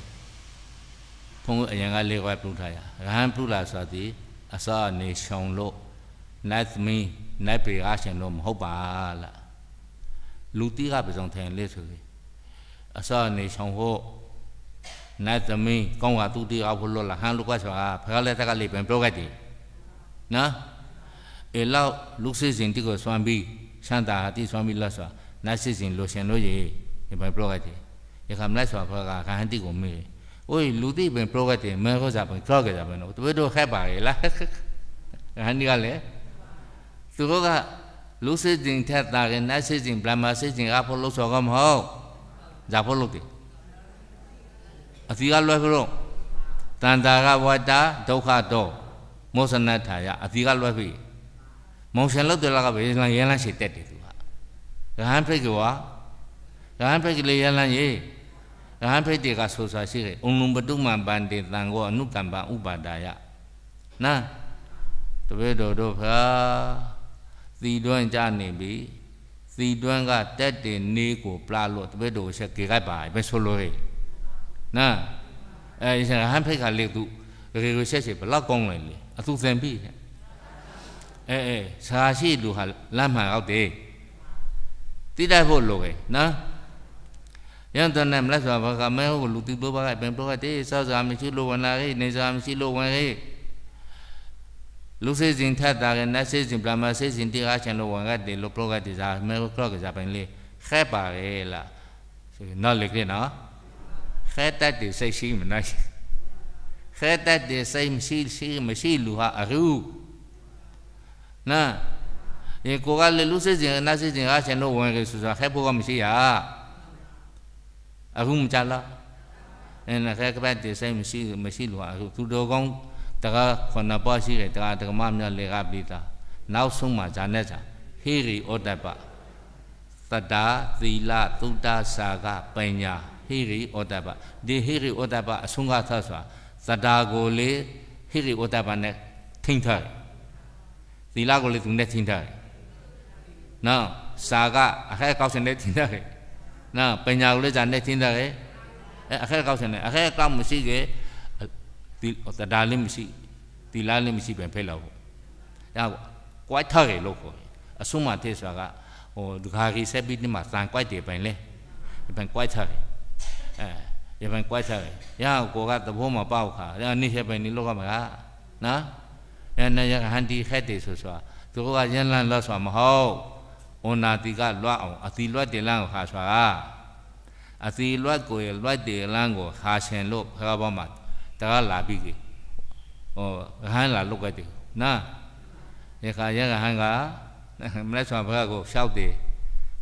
Speaker 2: ဘုန်းကြီးအရင်ကလေးခွဲပြုထားရရဟန်းပြုလာဆိုသည်အစနေရှောင်လို့နတ်သမီးနတ်ပေကရှင်လို့မဟုတ်ပါလားလူတီးကပြောင်းထိုင်လေဆိုပြီးအစနေရှောင်ဖို့နတ်သမီးကောင်းကသူတီးအောင်ဖို့လို့လားဟန်လူကဆိုတာဖကလည်းတက်ကလေးပြန်ပြောခဲ့တယ်နော်အဲလောက်လူစစ်စဉ်တိကိုစွမ်းပြီးချမ်းသာတိစွမ်းပြီးလက်ဆိုတာနတ်စစ်စဉ်လိုရှင်လို့ရေဒီပြန်ပြောခဲ့တယ်ရခမလိုက်ဆိုတာဖကခဟန်တိကိုမေ့တယ်오이루디벤프로가티메고잡은그러게잡은또도해봐라하니가레그거가루세진태다게나세진블라마세진아폴로소감호자폴로게아티가뢰프로단다가와다독하도모선나타야아티가뢰피몽션로들라가베랑연란시때되두가그한팩이와ရဟန်းဖက်ကလေးရလန်းရေရဟန်းဖိတ်တွေကဆိုဆိုရှိတယ်အုံလုံးပတုမပန္တိတံကိုအနုကမ္ပဥပါဒာယနာတပည့်တော်တို့ဖာသီတွန်းကြနေပြီသီတွန်းကတက်တင်နေကိုပလာလို့တပည့်တော်ချက်ကေကပါပဲဆိုလို့ဟဲ့နာအဲရဟန်းဖိတ်ကလေသူရေကိုချက်ချေဘလောက်ကောင်းလဲလေအသူသင်ပြီအဲအဲစာရှိလူဟာလမ်းမှန်ရောက်တယ်တိတတ်ဖို့လိုပဲနော် yanto na mlaswa baka meho luti boba kai pen boka te sa sa mi chu lo wana kai ne sa mi chu lo wan kai lu se jin tha ta ga na se jin brahma se jin ti ga chen lo wan ga de lo pro ga de sa meho kro ga sa pen le khae pa ge la no le kre no khae ta de sai shi mi na khae ta de sai mi shi shi mi shi lu ha aru na ေကိုကလေလူစစ်စဉ်အနာစစ်စဉ်အားရှင်တို့ဝင်ခဲ့ဆိုဆိုဟဲ့ဖို့ကမရှိရအခုမကြလားအင်းတစ်ခါတည်းစိတ်မရှိမရှိလို့အခုသူတော်ကောင်းတကားခဏပါရှိတယ်တကားဓမ္မမြတ်လေကပြီးသားနောက်ဆုံးမှာဇာနဲ့ဇာဟိရိဩတ္တပ သတ္တာသီလသုတ္တစာကပညာဟိရိဩတ္တပဒီဟိရိဩတ္တပအဆုံးကသဆိုတာသတ္တာကိုလေဟိရိဩတ္တပနဲ့ထိမ့်ထားတယ်သီလကိုလေသူနဲ့ထိမ့်ထားတယ်နော်စာကအခဲကောက်စင်နဲ့ထိမ့်ထားတယ်နော်ပညာကိုလည်းဇာနဲ့သင်တတ်ရဲ့အဲအခက်ကောက်ဆင်တယ်အခက်ကောက်မရှိခဲ့ဒီတရားလည်းမရှိဒီလားလည်းမရှိပြန်ဖဲလောက်ပေါ့ဒါကွိုက်ထားရလို့ခေါ်အစုံမသေးစွာကဟိုဒုခါကြီးဆက်ပြီးဒီမှာစံကွိုက်တယ်ပိုင်လေပိုင်ကွိုက်ထားတယ်အဲပိုင်ကွိုက်ထားတယ်ရဟကိုကသဘောမှာပေါက်ခါဒါနေ့ဆက်ပိုင်နေလောက်ကမကနော်အဲနဲ့ရဟန်ဒီခက်တယ်ဆိုစွာသူကရန်လန်လောက်စွာမဟုတ်အွန်နာတီကလွတ်အောင်အသီလွတ်တယ်လန်းကိုဟာစွာအသီလွတ်ကိုလွတ်တယ်လန်းကိုဟာရှင်လို့ဘုရားဘောမှာတကားလာပြီကေဟောဟန်လာလုတ်ကတည်းနာရခါရဟန်းကမလဲဆိုဘုရားကိုရှောက်တယ်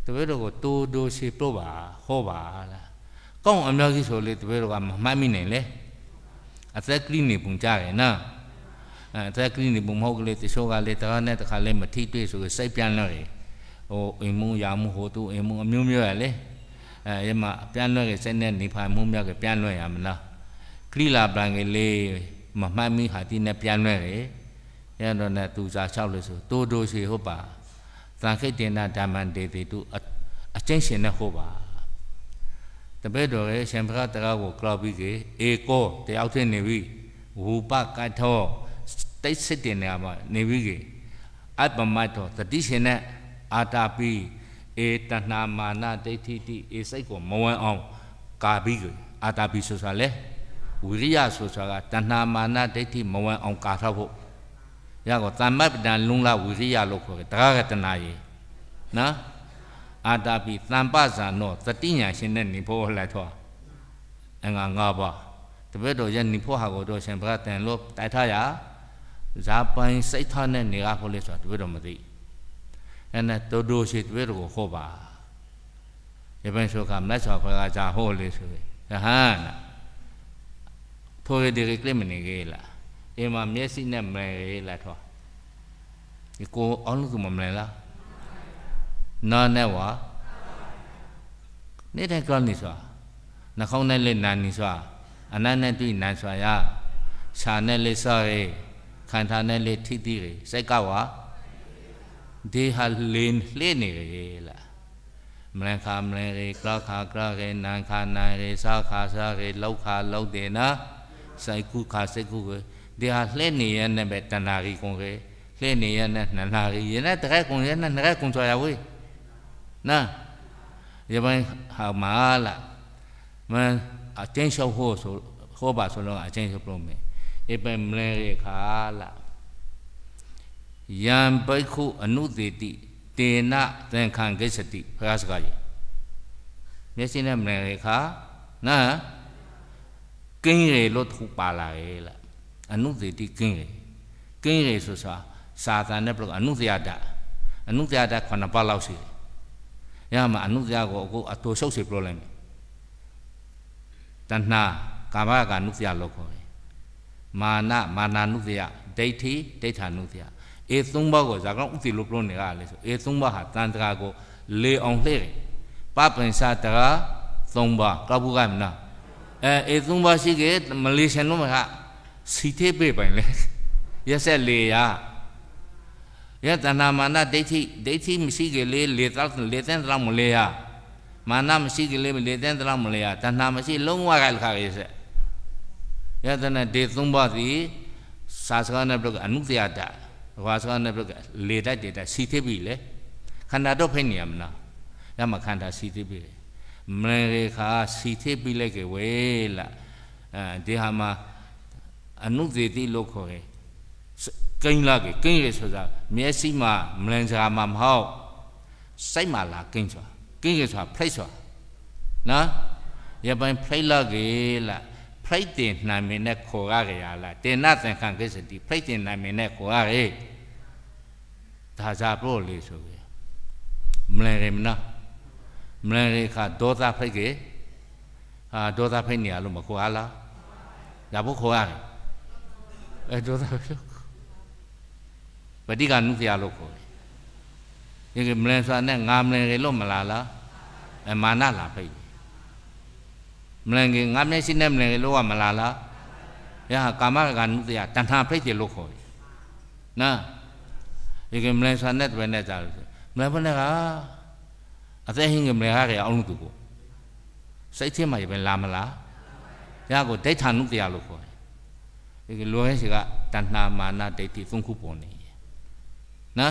Speaker 2: တပည့်တော်ကိုတူတူစီပြုတ်ပါဟောပါလားကောင်းအမြောက်ကြီးဆိုလေတပည့်တော်ကမမှတ်မိနိုင်လေအသက်ကလိနေပုံကြတယ်နော်အသက်ကလိနေပုံမဟုတ်ကလေးတချို့ကလေတခါနဲ့တခါလဲမထိတွေ့ဆိုစိတ်ပြန်လို့ရယ်ဟိုအိမ်မုံရာမှုဟိုသူအိမ်မုံအမျိုးမျိုးရလေအဲရမပြန်လွှဲခဲ့စက်နဲ့နေဖိုင်မှုမြောက်ကပြန်လွှဲရမလားခရီလာပလန်ကလေးမမှတ်မိဟာဒီနဲ့ပြန်လွှဲတယ်ရတော့နဲ့သူစာလျှောက်လို့ဆိုတိုးတိုးရှိဟုတ်ပါသံခိတ်တင်နာဓမ္မန်တေတိတုအကျင့်ရှင်နဲ့ဟုတ်ပါတပည့်တော်ရဲ့ရှင်ဘုရားတရားကိုကြောက်ပြီးကေအေကောတယောက်ထင်းနေပြီဝူပကထောတိတ်စစ်တင်နေမှာနေပြီကေအပမတ်တော်တတိရှင်နဲ့အာတာပိအေတဏမာနဒိဋ္ဌိတိအေစိတ်ကိုမဝင်အောင် ကာပြီးအာတာပိဆိုဆိုလဲဝိရိယဆိုဆိုတာကတဏမာနဒိဋ္ဌိမဝင်အောင်ကာထားဖို့ရကောတမ္မပဒံလုံလဝိရိယလို့ခေါ်တယ်တရားကတနာရေနော်အာတာပိတမ္ပဇာနောတတိညာရှင်နဲ့နေဖို့လဲထောအင်္ဂါ၅ပါးတပည့်တော်ရဲ့နေဖို့ဟာကိုတော့ရှင်ဗရတန်လို့တိုက်ထားရဇာပိုင်စိတ်ထားနဲ့နေရဖို့လဲဆိုတာတပည့်တော်မသိ ene todo shit we ro ho ba ye ben so ka ma so ka ja ho le so ye ha na tho ye de kle me ne ge la e ma mye si ne me ge la tho ye ko on lu ma me la na ne wa နေတဲ့ကောင်းနေစွာနှာခေါင်းနဲ့လက်နာနေစွာ အနတ်နဲ့တွေ့နာစွာရခြာနဲ့လက်စောရဲခန္ဓာနဲ့လက်ထိတိရေစိတ်ကဝါဒေဟာလင်းလှည့်နေလေလားမလန်ခါမလန်ရေကလခါကလရေနန်ခါနန်ရေစာခါစာရေလောက်ခါလောက်တယ်နော်စိုက်ခုခါစိုက်ခုကိုဒီဟာလှည့်နေရတဲ့ပဲတဏှာကြီးကုန်ခဲ့လှည့်နေရတဲ့နန္နာကြီးရနဲ့တရက်ကုန်ရနဲ့နရက်ကုန်ဆိုရဝေးနော်ရပိုင်းဟာမာလာမန်အတင်းရှောက်ဖို့ဆိုဟောပါဆိုတော့အတင်းရှောက်လို့မယ်အပင်မလဲခါလားယံဘိက္ခုအနုသေတိတေနသင်္ခံကိစ္စတိဘုရားစကားကြီးမျက်စိနဲ့မြင်တဲ့အခါနာကင်းရလို့ထူပါလာရဲ့လားအနုသေတိကင်းရကင်းရဆိုဆိုစာသန်နဲ့ဘလို့အနုသယတအနုသယတခဏပါလောက်ရှိတယ်ရမှာအနုသယကိုအခုအတူရှုပ်စီပြောလိုက်မယ်တဏှာကာမကအနုသယလို့ခေါ်တယ်မာနမာနာနုသယဒိဋ္ဌိဒိဋ္ဌာနုသယ A3 ပါးကိုဇာကောင်ဥတီလို့ပြောနေရလဲဆို A3 ပါးဟာတန်တရာကိုလေအောင်လှည့်တယ်ပပင်စာတရာ3ပါးကပုကမနာအဲ A3 ပါးရှိခဲ့မလေးရှားတို့မှာစီသေးပေပိုင်လဲရက်ဆက်လေရာယတနာမာနဒိဋ္ဌိဒိဋ္ဌိမရှိကြလေလေတောက်လေတန်းတောက်မလေရမာနမရှိကြလေလေတန်းတောက်မလေရတဏှာမရှိလုံးဝကလခရေစယတနာဒေသုံးပါးသည်သာသနာပြုအနုတ္တယတာဟွာဆိုအနဘကလေတိုက်တေတိုက်စီသိပြီလေခန္ဓာတော့ဖိနေရမလားရမခန္ဓာစီသိပြီမရေခါစီသိပြီလေကဝေလာအဲဒီဟာမှာအနုသေတိလို့ခေါ်တယ်ကိန်းလာကိန်းရဆိုတာမျက်စိမှာမလန်စရာမှာမဟုတ်စိတ်မှာလာကိန်းဆိုတာကိန်းရဆိုတာဖိတ်ဆိုတာနော်ရပိုင်းဖိတ်လာကေလား praite namine khogare ala tena sankhan kesati praite namine khogare dha ja pro le so ge mlen re mna mlen re kha do ta phai ge ha do ta phai ni alo ma khwa la ya bo khwa ge e do ta phai pati ka nu sia lo khwa ge ye mlen sa ne nga mlen re lo ma la la e mana la phai မလန်ကင်ငါမျက်စိနဲ့မလန်ကင်လို့ကမလာလားရာကာမကံနုတ္တယတဏ္ဍာဖိတ်တယ်လို့ခေါ်တယ်နာဒီကမလန်ဆန်နဲ့ပဲနဲ့ကြလို့မလန်ဘနဲ့ကအသက်ဟင်းကမလန်ဟာကြအောင်လို့သူကိုစိတ်ထဲမှာပဲလာမလားရာကိုဒိဋ္ဌာနုတ္တယလို့ခေါ်တယ်ဒီကလောဟေရှိကတဏ္ဍာမာနဒိဋ္ဌိသုံးခုပေါ်နေနာ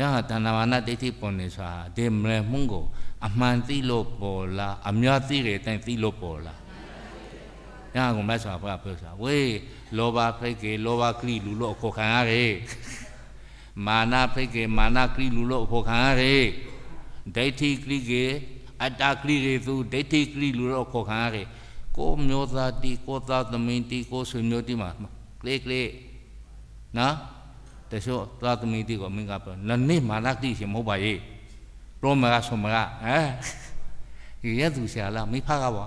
Speaker 2: ရာတဏ္ဍာမာနဒိဋ္ဌိပေါ်နေဆိုတာဒီမလန်မှုကိုအမှန်သိလို့ပေါ်လားအများသိတယ်တိုင်သိလို့ပေါ်လားညာကမဆောက်ဖာပြောစားဝေးလောဘဖိတ်ကေလောဘကလိလူလို့အခေါ်ခံရတယ်မာနဖိတ်ကေမာနကလိလူလို့အခေါ်ခံရတယ်ဒိဋ္ဌိကလိကေအတ္တကလိရေသူဒိဋ္ဌိကလိလူလို့အခေါ်ခံရတယ်ကိုမျိုးသားတီကိုသားသမီးတီကိုဆွေမျိုးတီမှာကလေကလေနော်တချို့သားသမီးတီကိုမင်းကပြောနနေ့မာနကလိရှင်မဟုတ်ပါရဲ့ရောမကဆိုမကအဲရဲသူဆရာလားမိဖကပါ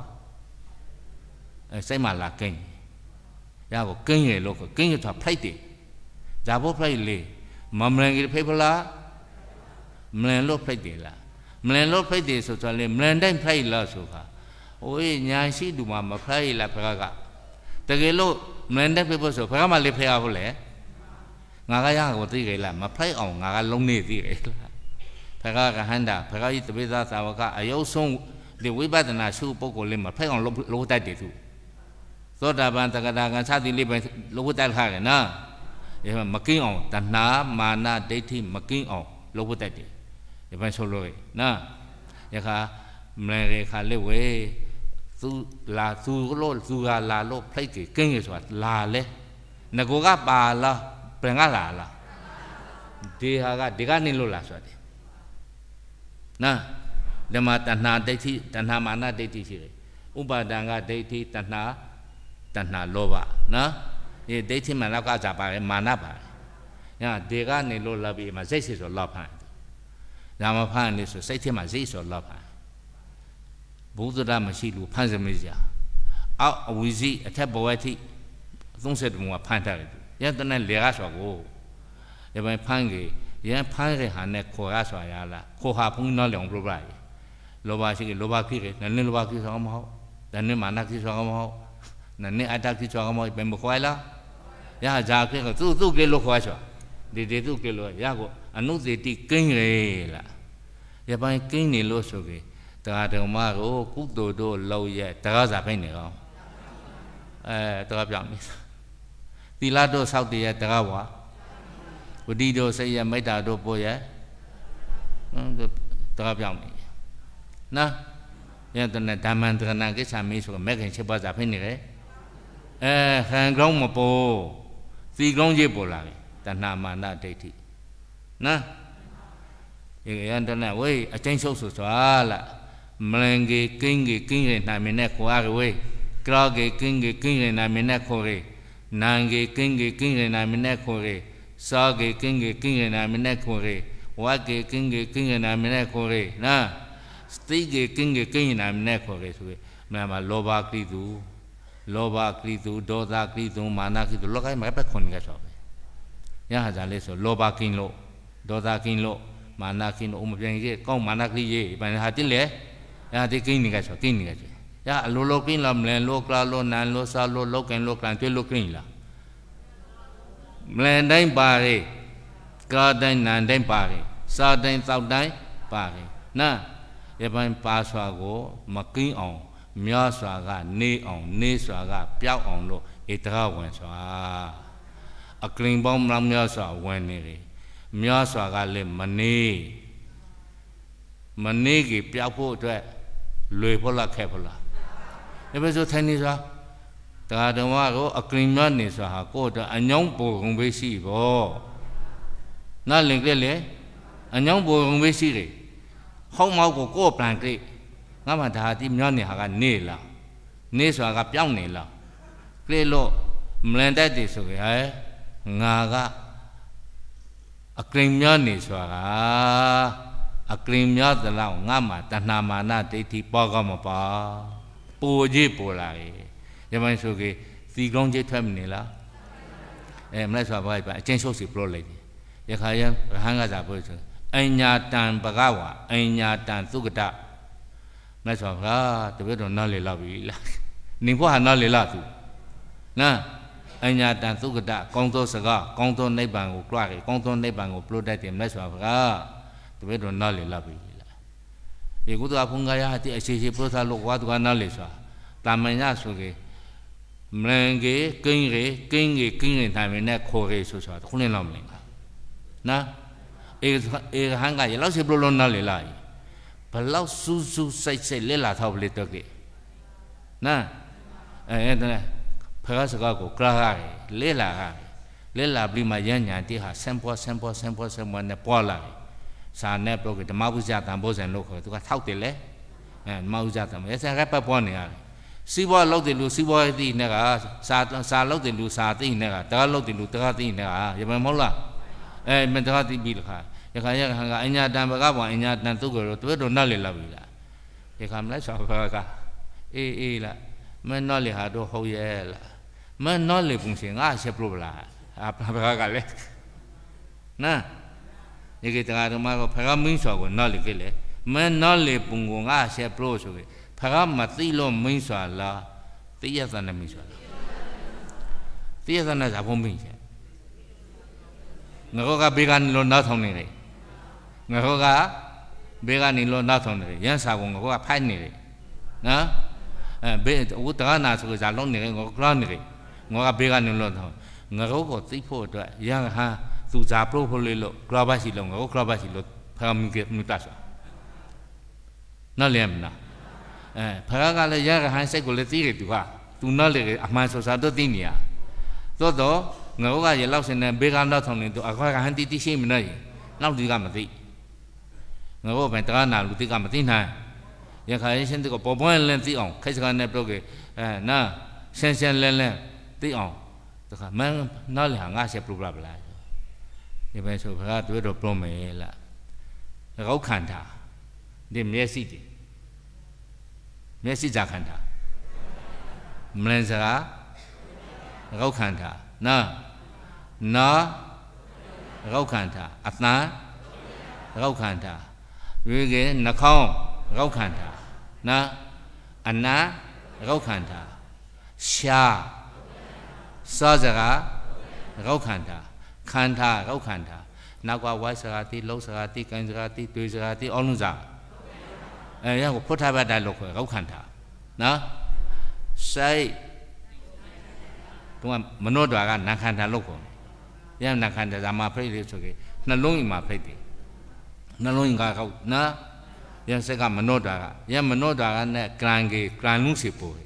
Speaker 2: အဲစိတ်မလာကင်းရကိုကင်းရလို့ကင်းရထားဖိုက်တယ်ဇာဘောဖိုက်လေမမလန်ကြီးဖိုက်ဖလားမလန်လို့ဖိုက်တယ်လားမလန်လို့ဖိုက်တယ်ဆိုတော့လေမလန်တိုင်းဖိုက်လားဆိုခါโอ้ยညာရှိသူမှာမဖိုက်လားဖကကတကယ်လို့မလန်တိုင်းဖိုက်ဖို့ဆိုဖကမှလေဖိုက်ရဖို့လေငါကရကိုသိကြလားမဖိုက်အောင်ငါကလုံးနေသိကြလားဘဂကဟန္တာဘဂကြီးတပိသသာဝကအယုတ်ဆုံးဒီဝိပဿနာရှုပုဂ္ဂိုလ်လေးမှာဖက်အောင်လို့တတ်တယ်သူသောတာပန်တဂတာကံစသည်လေးပဲလို့တတ်ခါရနော်ဒီမှာမကင်းအောင်တဏှာမာနဒိဋ္ဌိမကင်းအောင်လို့တတ်တယ်ဒီမှာဆိုလို့နော်ယခါမလဲရခါလေးဝဲသူလာသူလို့သူကလာလို့ဖိတ်ကြီးကင်းရဆိုတာလာလဲငကိုကပါလားပြန်ကလာလားဒီဟာကဒီကနေလို့လာဆိုတာနော်ဒီမှာတဏှာဒိဋ္ဌိတဏှာမာနဒိဋ္ဌိရှိတယ်ဥပါဒံကဒိဋ္ဌိတဏှာတဏှာလောဘနော်ဒီဒိဋ္ဌိမှာလောက်ကစားပါတယ်မာနပါတယ်ညာဒီကနေလို့လာပြီးမှာစိတ်စီဆိုလောဖန်ဒါမှဖန်နေဆိုစိတ်ထဲမှာစိတ်ဆိုလောဖန်ဘုဒ္ဓတာမရှိလို့ဖန်စမေးစရာအောက်အဝီစီအထက်ဘဝတိ30တမူကဖန်ထားတယ်သူယတနဲ့လေကဆိုကိုဒီပိုင်းဖန်ကြီးရင်ဖမ်းရဟာနဲ့ခေါ်ရဆိုရလားခေါ်ဟာဖုန်းနော်လောင်ပြပါလောဘရှိကလောဘကိရနနလောဘကိဆောင်မဟုတ်နနမာနကိဆောင်မဟုတ်နနအတကိဆောင်မဟုတ်ဘယ်မခွဲလားရဇာကိကသူ့သူ့ကိလို့ခွဲချောဒီဒီသူ့ကိလို့ရကိုအနုစေတိကိန်းလေလားရပိုင်းကိန်းနေလို့ဆိုကေတရားဓမ္မကိုကုသိုလ်တို့လောက်ရဲ့တရားစာဖိတ်နေကောအဲတရားပြောင်းနေသီလတို့ဆောက်တည်ရဲ့တရားဘွားဝတိတို့စိတ်ရမေတ္တာတို့ပို့ရဟမ်တကားပြောင်းနေနော်ယန္တနဓမ္မန္တရဏကိစ္စမေးဆိုမဲခင်ချက်ပါစာဖိနေတယ်အဲခံကောင်းမပို့စီကောင်းကြီးပေါ်လာပြီတဏှာမာနဒိဋ္ဌိနော်ဒီယန္တနဝေးအချင်းချုပ်ဆိုစွာလားမလင်ကြီးကင်းကြီးကင်းရင်နာမင်းနဲ့ခွာရဝေးကြောကြီးကင်းကြီးကင်းရင်နာမင်းနဲ့ခေါ်ရေနန်ကြီးကင်းကြီးကင်းရင်နာမင်းနဲ့ခေါ်ရေ sage kinge kinge na mene kore wage kinge kinge na mene kore na stige kinge kinge na mene kore ဆိုပြီးမြန်မာလောဘကိသူလောဘကိသူဒေါသကိသူမာနကိသူလောကိုင်းမှာပဲခွန်ကဆိုပဲရဟဇာလေးဆိုလောဘကိလို့ဒေါသကိလို့မာနကိလို့အုံမပြန်ရဲ့ကောင်းမာနကိရဲ့ဘာဟာတင်လေရဟဒီကိနေကဆိုကိနေကဆိုရအလိုလိုကိလာမလဲလောကလာလောနန်လောစာလောလောကင်လောကလန်ကျွေးလောကိလာမလန်တိုင်းပါလေကာတိုင်းနန်တိုင်းပါလေစာတိုင်းသောက်တိုင်းပါလေနာရပိုင်းပါစွာကိုမကင်းအောင်မြောစွာကနေအောင် နေစွာကပျောက်အောင်လို့ဧတရဝင်စွာအကလင်ပေါင်းမြောင်းမြောစွာဝင်နေတယ်မြောစွာကလည်းမနေမနေကြီးပျောက်ဖို့အတွက်လွေဖို့လားခက်ဖို့လားဒါပဲဆိုထိုင်နေစွာတရားဓမ္မကိုအကရင်မနေစွာဟာကိုယ့်အတွက်အညောင်းပုံုံပဲရှိပေါ့နားလင်ကြလေအညောင်းပုံုံပဲရှိတယ်ဟောက်မောက်ကိုကိုယ့်ပလန်ကြိငါမှဒါတိမြောင်းနေဟာကနေလားနေစွာကပြောင်းနေလားကြလေလို့မလန်တတ်တယ်ဆိုကြဟဲ့ငါကအကရင်များနေစွာကအကရင်များသလောက်ငါမှတဏှာမာနဒိဋ္ဌိပေါကောင်းမပါပူကြီးပူလာတယ် Yamai soge ti gong je tham ni la. Eh mlai swa bai ba chen so si pro lai. Ya kha ya rahan ga za bo so. Anya tan bhagawa anya tan sugata. Mlai swa ga te be do na le la bi la. Ni bo ha na le la su. Na အညာတန်သုကတကောင်းသောစကားကောင်းသောနိဗ္ဗာန်ကိုကြွားခဲ့ကောင်းသောနိဗ္ဗာန်ကိုပလိုတတ်တယ်မြတ်စွာဘုရားတပည့်တော်နားလည်လာပြီလားဒီကုသဖုန်ကာယတိအရှိရှိပုသလောကဝါဒကနားလည်စွာတာမညာဆိုကေ mlenge kengre kenge kenge thame na khore so so khune lam le na e e hanga ye lao se blo lon na le lai ba lao su su sai sai le la thao le to ke na e na phara sa ka ko kra ha le la ha le la bli ma yan nya ti ha sem po sem po sem po sem ne po la sa ne pro ke dhamma bu ja tam bo san lo kho tu ka thao te le ma bu ja tam ye sa ka pa po ne ha စီးပွားလောက်တယ်လူစီးပွားသိနေကစာစာလောက်တယ်လူစာသိနေကတကားလောက်တယ်လူတကားသိနေကရမမဟုတ်လားအဲမတကားသိပြီလားယခါယခါကအညာတံပကဘွာအညာတံသူကရောတွေ့တော့နတ်လေလာပြီလားယခါမလားဆောဘကအေးအေးလားမနတ်လေဟာတော့ဟုတ်ရဲ့လားမနတ်လေပုံစင်ငါရှက်ပလို့ဗလားအဘကကလည်းနာဒီကေတကားတော့မကဖကမင်းဆောကိုနတ်လေကလေမနတ်လေပုံကငါရှက်ပလို့ဆိုကေကမသိလို့မိန်စွာလားတိယသနမိန်စွာလားတိယသနဇာဘုံမိန်ချက်ငါကဘေကန်လို့နောက်ထောင်နေတယ်ငါကဘေကနေလို့နောက်ထောင်နေတယ်ရန်စာကငါကဖိုက်နေတယ်နော်အဲဘေဝတနာဆိုဇာလုံးနေတယ်ငါကလောင်းနေတယ်ငါကဘေကနေလို့ထောင်ငါကိုသိဖို့အတွက်ရန်ဟာသူဇာပရိုဖိုလေးလို့ကလောဘရှိလို့ငါကကလောဘရှိလို့ဖာမီကေမြတ်စွာနော်လျမ်းမလားအဲဖခင်ကလည်းရရဟန်းစိတ်ကိုလည်းသိတယ်သူကသူနောက်လေအမှန်ဆိုစားတော့သိနေရသို့တော့ငါတို့ကရေလောက်စင်တဲ့ဘေကနောက်ဆောင်နေသူအခွက်ကဟန်တီတီရှိမနေနောက်ဒီကမသိငါတို့ပဲတကားနာလူတိကမသိနိုင်ရခိုင်ရှင်တကပေါ်ပွင့်လင်းသိအောင်ခိုက်စကားနဲ့ပြောကေအဲနာဆန်ဆန်လင်းလင်းသိအောင်တခါမန်းနောက်လေငါဆက်ပြပလာပလာဒီပဲဆိုခါတွေ့တော့ပြုံးမယ်လားကောက်ခံတာဒီမျက်စိတည်မျက်စိဇာခန္ဓာမလင်စကားငေါခန္ဓာနာနာငေါခန္ဓာအသံငေါခန္ဓာရွေးကဲနှာခေါင်းငေါခန္ဓာနာအနာငေါခန္ဓာရှာစောစကားငေါခန္ဓာခန္ဓာငေါခန္ဓာနောက်ကဝိုက်စကားတိလှုပ်စကားတိကံစကားတိတွေးစကားတိအောလုံးစကားအဲရကိုဖုထဘတ်တာလို့ခေါ်ကောက်ခံတာနော်စိတ်သူကမနောတော်ကနာခန္ဓာလို့ခေါ်တယ်ရနာခန္ဓာဇာမဖိတ်လေးဆိုကေနှလုံးမှာဖိတ်တယ်နှလုံးကကောက်နော်ရစက်ကမနောတော်ကရမနောတော်ကနဲ့ကလန်ကေကလန်လုံးစီပေါ်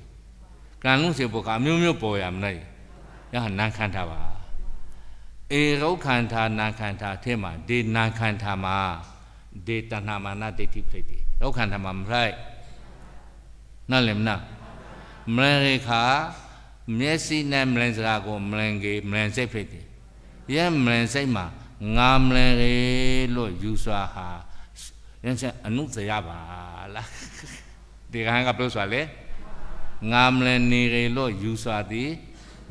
Speaker 2: ကလန်လုံးစီပေါ်ကအမျိုးမျိုးပေါ်ရမနိုင်ရနာခန္ဓာပါဧရုခန္ဓာနာခန္ဓာအထက်မှာဒေနာခန္ဓာမှာဒေတဏမာနဒိဋ္ဌိဖြစ်တယ်โรคขันธรรมะไม่ใช่นั่นเลยมั้ยนะမလန်ရေခါမျက်စိနဲ့မလန်စကားကိုမလန်ကေမလန်စိတ်ဖြစ်တယ်။ယဲမလန်စိတ်မှာငါမလန်ရေလို့ယူစွာဟာယင်းချက်အနုဇရပါလား။ဒီကဟန်ကပြောစွာလေငါမလန်နေရေလို့ယူစွာသည်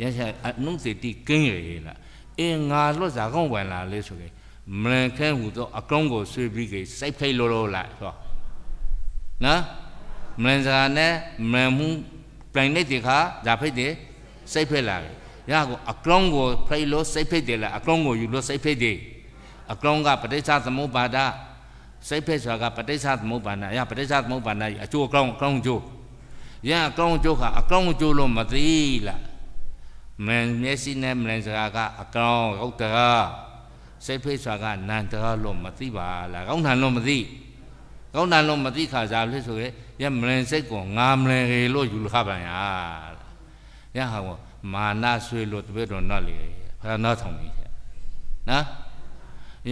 Speaker 2: ယင်းချက်အနုဇတိကင်းရေလား။အေးငါလွတ်စာကောင်းဝင်လာလေဆိုကေမလန်ခဲဟူသောအကောင်းကိုဆွေးပြီးကေစိတ်ဖိတ်လို့လို့လားဆိုတော့နော်မလင်စကားနဲ့မန်မှုပြိုင်နေတဲ့ခါဒါဖိတ်တယ်စိတ်ဖိတ်လာတယ်ရကောအကောင်ကိုဖိတ်လို့စိတ်ဖိတ်တယ်လားအကောင်ကိုယူလို့စိတ်ဖိတ်တယ်အကောင်ကပဋိစ္စသမုပ္ပါဒစိတ်ဖိတ်ဆိုတာကပဋိစ္စသမုပ္ပါဒရပဋိစ္စသမုပ္ပါဒကြီးအကျိုးအကောင်အကောင်ကျိုးရအကောင်ကျိုးခါအကောင်ကျိုးလို့မသိလားမန်မျက်စိနဲ့မလင်စကားကအကောင်ဟုတ်တာစိတ်ဖိတ်ဆိုတာကနန္တရာလို့မသိပါလားကောင်းထန်လို့မသိဘူးကောင်းတန်လုံးမသိခါစားလို့ဆိုရဲရမလင်စိတ်ကောငါမလင်ရေလို့ယူလခပန်ရရဟောမာနဆွေလို့တပည့်တော်နော်လေဖာနော်ဆောင်ပြီနော်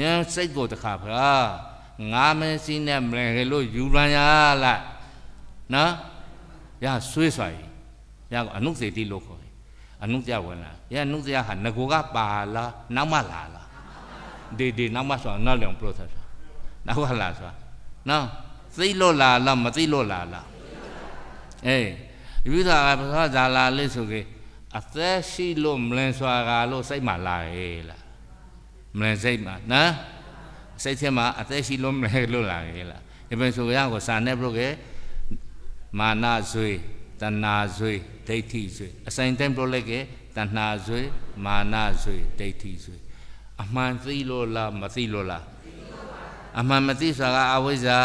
Speaker 2: ရန်စိတ်ကိုတခါဖာငါမင်းစီးနဲ့မလင်ရေလို့ယူရန်ရလားနော်ရဆွေးဆွာကြီးရကအနုစေတိလို့ခေါ်တယ်အနုကြဝင်လာရအနုကြဟာငကိုကပါလားနောက်မှလာလားဒီဒီနောက်မှဆိုတော့နော်လေ process နောက်ကလာဆိုတော့နော်သိလွတ်လာလားမသိလွတ်လာလားအေးဒီပြသာကဘာသာဇာလာလေးဆိုကေအသက်ရှိလို့မလင်စွာကလို့စိတ်မှလာရဲ့လားမလင်စိတ်မှနော်စိတ်ထဲမှာအသက်ရှိလို့မလင်လို့လာရဲ့လားဒီပင်ဆိုရကိုစာနဲ့ပြုတ်ကေမာနဇွေတဏှာဇွေဒိဋ္ဌိဇွေအစိုင်တိုင်းပြုတ်လိုက်ကေတဏှာဇွေမာနဇွေဒိဋ္ဌိဇွေအမှန်သိလို့လားမသိလို့လားအမှန်မသိဆိုတာကအဝိဇ္ဇာ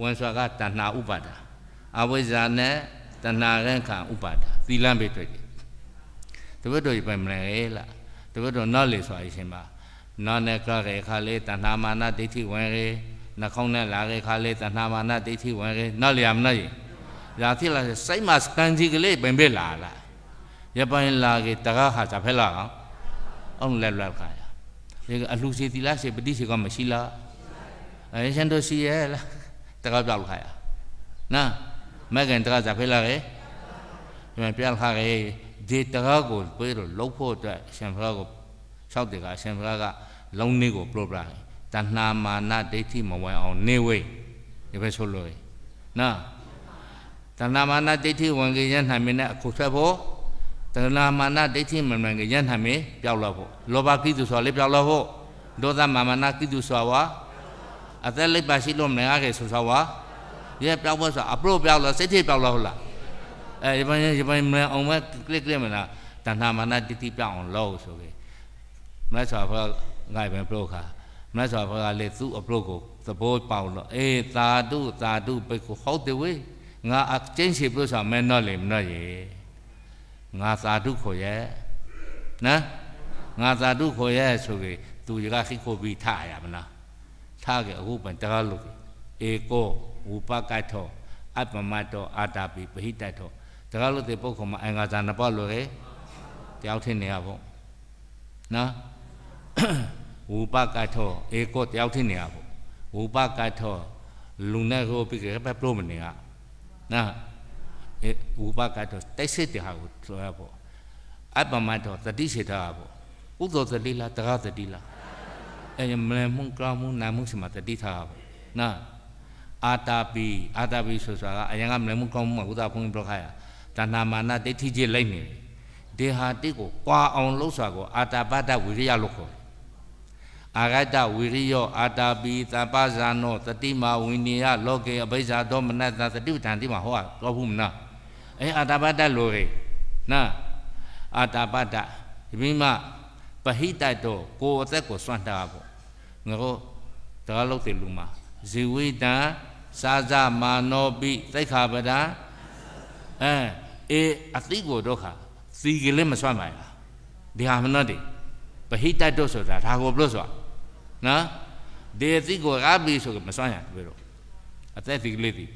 Speaker 2: ဝင်ဆိုတာကတဏှာဥပါဒာအဝိဇ္ဇာနဲ့တဏှာရင်ခံဥပါဒာသီလံပဲတွေ့တယ်တပတ်တော်ပြန်မလဲလားတပတ်တော်နောက်လေဆိုအရှင်ပါနောက်နဲ့ကြရဲခါလေးတဏှာမာနဒိဋ္ဌိဝင်ရဲနှာခေါင်းနဲ့လာရဲခါလေးတဏှာမာနဒိဋ္ဌိဝင်ရဲနောက်လေရမနိုင်ရာသီလာစိုက်မစကန်ကြီးကလေးပင်ပဲလာလားရပိုင်းလာကေတကားဟာဇဖဲလာအောင်အောင်လက်လက်ခါရဒီကအလှူစီသီလစီပတိစီကမရှိလားအဲရှန်တိုရှိရဲ့လားတကောက်ပြောက်ခါရနာမကန်တကစားဖေးလာရဲ့ဒီမှာပြောက်ခါရဲ့ဒီတကောက်ကိုပေးလို့လှုပ်ဖို့အတွက်ရှင်ဖရာကို၆တေကရှင်ဖရာကလုံးနည်းကိုပရိုပရာတဏှာမာနဒိဋ္ဌိမဝင်အောင်နေဝေးဒီပဲဆိုလို့နာတဏှာမာနဒိဋ္ဌိဝင်ကြရနိုင်မင်းနဲ့အခုဆက်ဖို့တဏှာမာနဒိဋ္ဌိမဝင်ကြရနိုင်မင်းပျောက် လောက်ဖို့လောဘကိတုဆိုတာလေပျောက်လောက်ဖို့ဒေါသမာမနာကိတုဆိုတာအသက်လိပ်ပါရှိလို့မနေရခဲ့ဆိုဆိုပါရဲပြောက်ပွဲဆိုအပရို့ပြောက်လို့စိတ်ထိပ်ပြောက်လို့ဟုတ်လားအဲရပိုင်းရပိုင်းမလဲအောင်မဲ click click မလားတဏ္ဍာမနာတိတိပြောက်အောင်လုပ်ဆိုပြီးမလဲဆိုဖာငါပဲပရို့ခါမလဲဆိုဖာကလေသူ့အပရို့ကိုသဘောပေါက်လို့အေးသာတုသာတုဘိက္ခုဟုတ်တယ်ဝေးငါအချင်းရှိပရို့ဆိုမဲနော်လေမနော်ရေငါသာတုခေါ်ရဲ့နော်ငါသာတုခေါ်ရဲ့ဆိုပြီးသူကခိခိုပြီးထရမလား타게오반다갈로에고우파가토아빠마토아다비베히타토다갈로데포코마앙가자나발로레떼아웃튼네야보 나? 우파가토에고떼아웃튼네야보우파가토룽나고비게바프로메네야 나? 에우파가토떼세테하고들어야보အပ္ပမတ်တော်သတိစေတာပေါ့ဥသောသတိလားတကားသတိလားမလဲမှုကောင်းမှုနာမှုစီမှာတတိထားပါနော်အာတာပီအာတာပီဆိုဆိုတာကအရင်ကမလဲမှုကောင်းမှုမှာဘုရားဘုန်းကြီးပြောခါရတဏမာနဒိဋ္ဌိကြီးလိုက်နေတယ်ဒေဟာတိကိုကွာအောင်လှုပ်စွာကိုအာတာပတဝိရိယလို့ခေါ်တယ်အာဂတဝိရိယအာတာပီသပ္ပဇာနောတတိမာဝိနည်းယလောကေအဘိဇာသောမနတသတိပဋ္ဌာန်တိမှာဟောတော့ဘူးမနာအဲအာတာပတလိုရေနာအာတာပတဒီမိမပဟိတတောကိုယ်အသက်ကိုစွန့်တာပေါ့ငါတို့တကားလောက်တဲ့လူမှာဇေဝိတံစာဇမာနောပိသိခာပဒံအဲအေအတိကိုဒုက္ခသီကလေးမဆွတ်နိုင်လားဒီဟာမနတ်ဒီပဟိတတုဆိုတာဒါကိုဘလို့ဆိုတာနော်ဒီအတိကိုရပြီဆိုကမဆွတ်ရဘူးလို့အသက်သီကလေးဒီ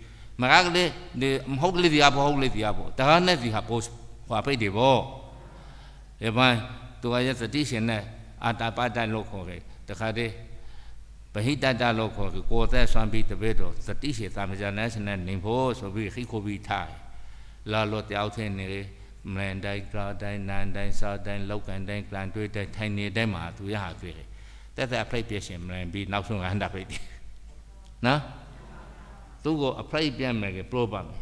Speaker 2: မရကလေးဒီမဟုတ်ကလေးဒီအဘောဟုတ်လေးဒီအဘောဒါနဲ့ဒီဟာပို့ဟွာဖိတ်တယ်ဗောဒီပိုင်းသူကရသတိရှင်နဲ့အာတာပတ္တလို့ခေါ်တယ်တခါတည်းပဟိတတလို့ခေါ်ကိုကိုသက်ဆွမ်းပြီးတပည့်တော်သတိရှိတာမကြနဲ့စနဲ့နေဖို့ဆိုပြီးခိခုပြီးထားလာလို့တယောက်ထင်းနေလေမန်တိုင်းကြာတိုင်းနန်တိုင်းစာတိုင်းလောက်ကန်တိုင်းကလန်တွေးတိုင်းထိုင်နေတိုင်းမှာသူရဟာတွေ့တယ်တက်တက်အဖိတ်ပြရှင်မလန်ပြီးနောက်ဆုံးကဟန်တာဖိတ်တယ်နော်သူ့ကိုအဖိတ်ပြမယ်ကပလောပါမယ်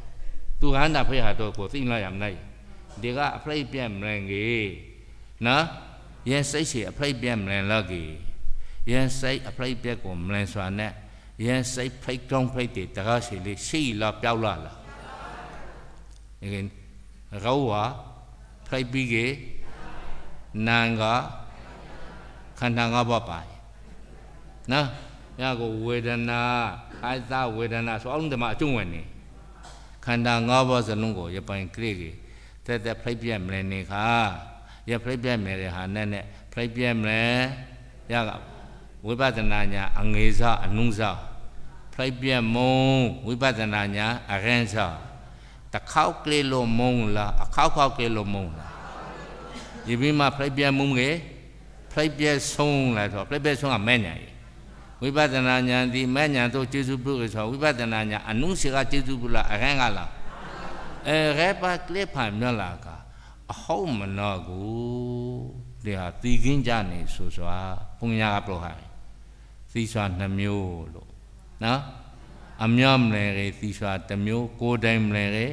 Speaker 2: သူဟန်တာဖိတ်ဟာတော့ကိုသိလိုက်ရမလိုက်ဒီကအဖိတ်ပြမလန်ကြီးနော်ရင်စိတ်ရှိအဖိတ်ပြမလန်လောက်ကြီးယန်စိတ်အဖိတ်ပြက်ကိုမလင်စွာနဲ့ယန်စိတ်ဖိတ်တုံးဖိတ်တွေတကားစီလေးရှိလားပျောက်လားလားဒီကရောဝါဖိတ်ပြီးကေနန်ကခန္ဓာငါးပါးပါနော်ညကိုဝေဒနာအာသဝေဒနာဆိုအောင်ဒီမှာအကျုံးဝင်နေခန္ဓာငါးပါးစလုံးကိုရပိုင်ကြိကေတက်တက်ဖိတ်ပြက်မလဲနေခါရဖိတ်ပြက်မယ်တဲ့ဟာနဲ့နဲ့ဖိတ်ပြက်မလဲရကပါဝိပဿနာညာအငေစအနုစဖလိုက်ပြတ်မုံဝိပဿနာညာအရင်စတခေါက်ကလေးလိုမုံလားအခေါက်ခေါက်ကလေးလိုမုံလားဒီပြီးမှဖလိုက်ပြတ်မုံကေဖလိုက်ပြတ်ဆုံးလာဆိုဖလိုက်ပြတ်ဆုံးကမဲ့ညာကြီးဝိပဿနာညာဒီမဲ့ညာတို့ကျေစုပြုဆိုဝိပဿနာညာအနုစီကကျေစုပြုလားအရင်ကလားအဲရဲပါကလေးဖန်မြတ်လာကအဟုတ်မနောကိုတရားတီးခင်းကြနေဆိုစွာဘုံညာကပြောဟာစီစွာနှမျိုးလို့နော်အမြမလဲရေစီစွာတစ်မျိုးကိုတိုင်းမလဲရေ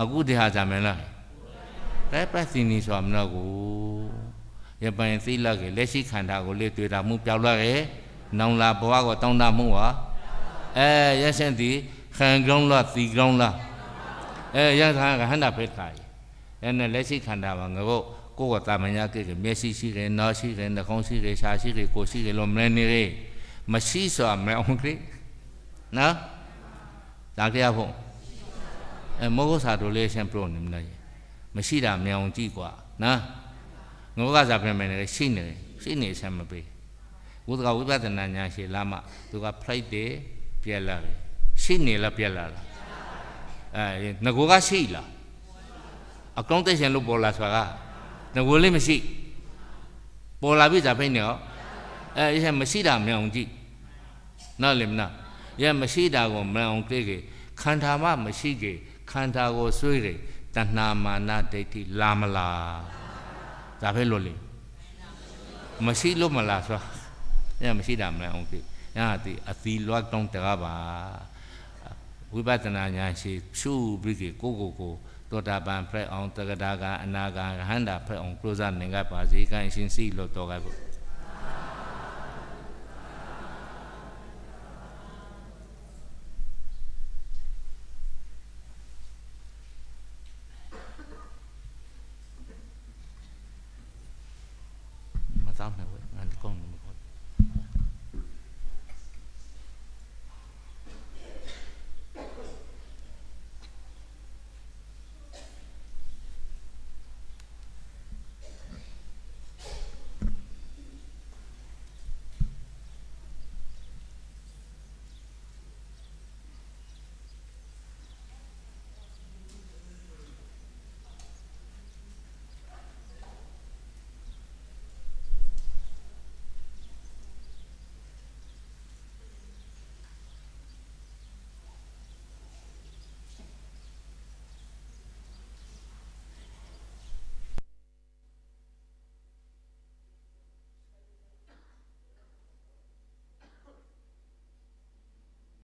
Speaker 2: အခုတရားကြမယ်လားတိုက်ပတ်စီနီစွာမနော်ကိုရပိုင်သိလက်ရေလက်ရှိခန္ဓာကိုလေးတွေ့တာမှုပြောက်လာရေနောင်လာဘဝကိုတောင်းတမှုဟာအဲရရှင်သည်ခံကောင်းလားစီကောင်းလားအဲရထားကဟန္တာဖိတ်တာရေအဲ့နဲ့လက်ရှိခန္ဓာမှာငါတို့ကိုယ့်ကတာမညာကိကမျက်စိရှိတယ်နားရှိတယ်နှာခေါင်းရှိတယ်ရှားရှိတယ်ကိုယ်ရှိတယ်လို့မလဲနေလေမရှိဆိုတာမအောင်ကိနော်ဒါကြရဖို့အဲမောဟစာတို့လေးရှင်းပြလို့နေမလားမရှိတာမအောင်ကြည့်กว่าနော်ငောကစာပြင်မယ်နေရှိနေရှိနေဆမ်းမပေးဝိသကဝိပဿနာညာရှိလာမှသူကဖလိုက်တယ်ပြက်လာတယ်ရှိနေလားပြက်လာလားအဲငကိုကရှိလားအကောင့်တက်ရှင်လို့ပေါ်လာဆိုတာကငွေလေးမရှိပေါ်လာပြီဇာဖိတ်နေရောအဲရဲ့မရှိတာမြောင်ကြည့်နော်လေမနာရဲ့မရှိတာကိုမြောင်ကြည့်ကြခန္ဓာမှမရှိကြခန္ဓာကိုဆွေးတယ်တဏှာမာနဒိဋ္ဌိလာမလားဇာဖိတ်လို့လေမရှိလို့မလားဆိုအဲ့မရှိတာမလဲအောင်ပြီညာဒီအသီလွတ်တောင်းတကားပါဝိပဿနာဉာဏ်ရှိဖြူပြီးကိုကိုကိုတောတာပန်ဖက်အောင်တဂဒါကအနာဂါရဟန္တာဖက်အောင်ကုသနေကပါစေကံရှင်စီလို့တော်ကပ်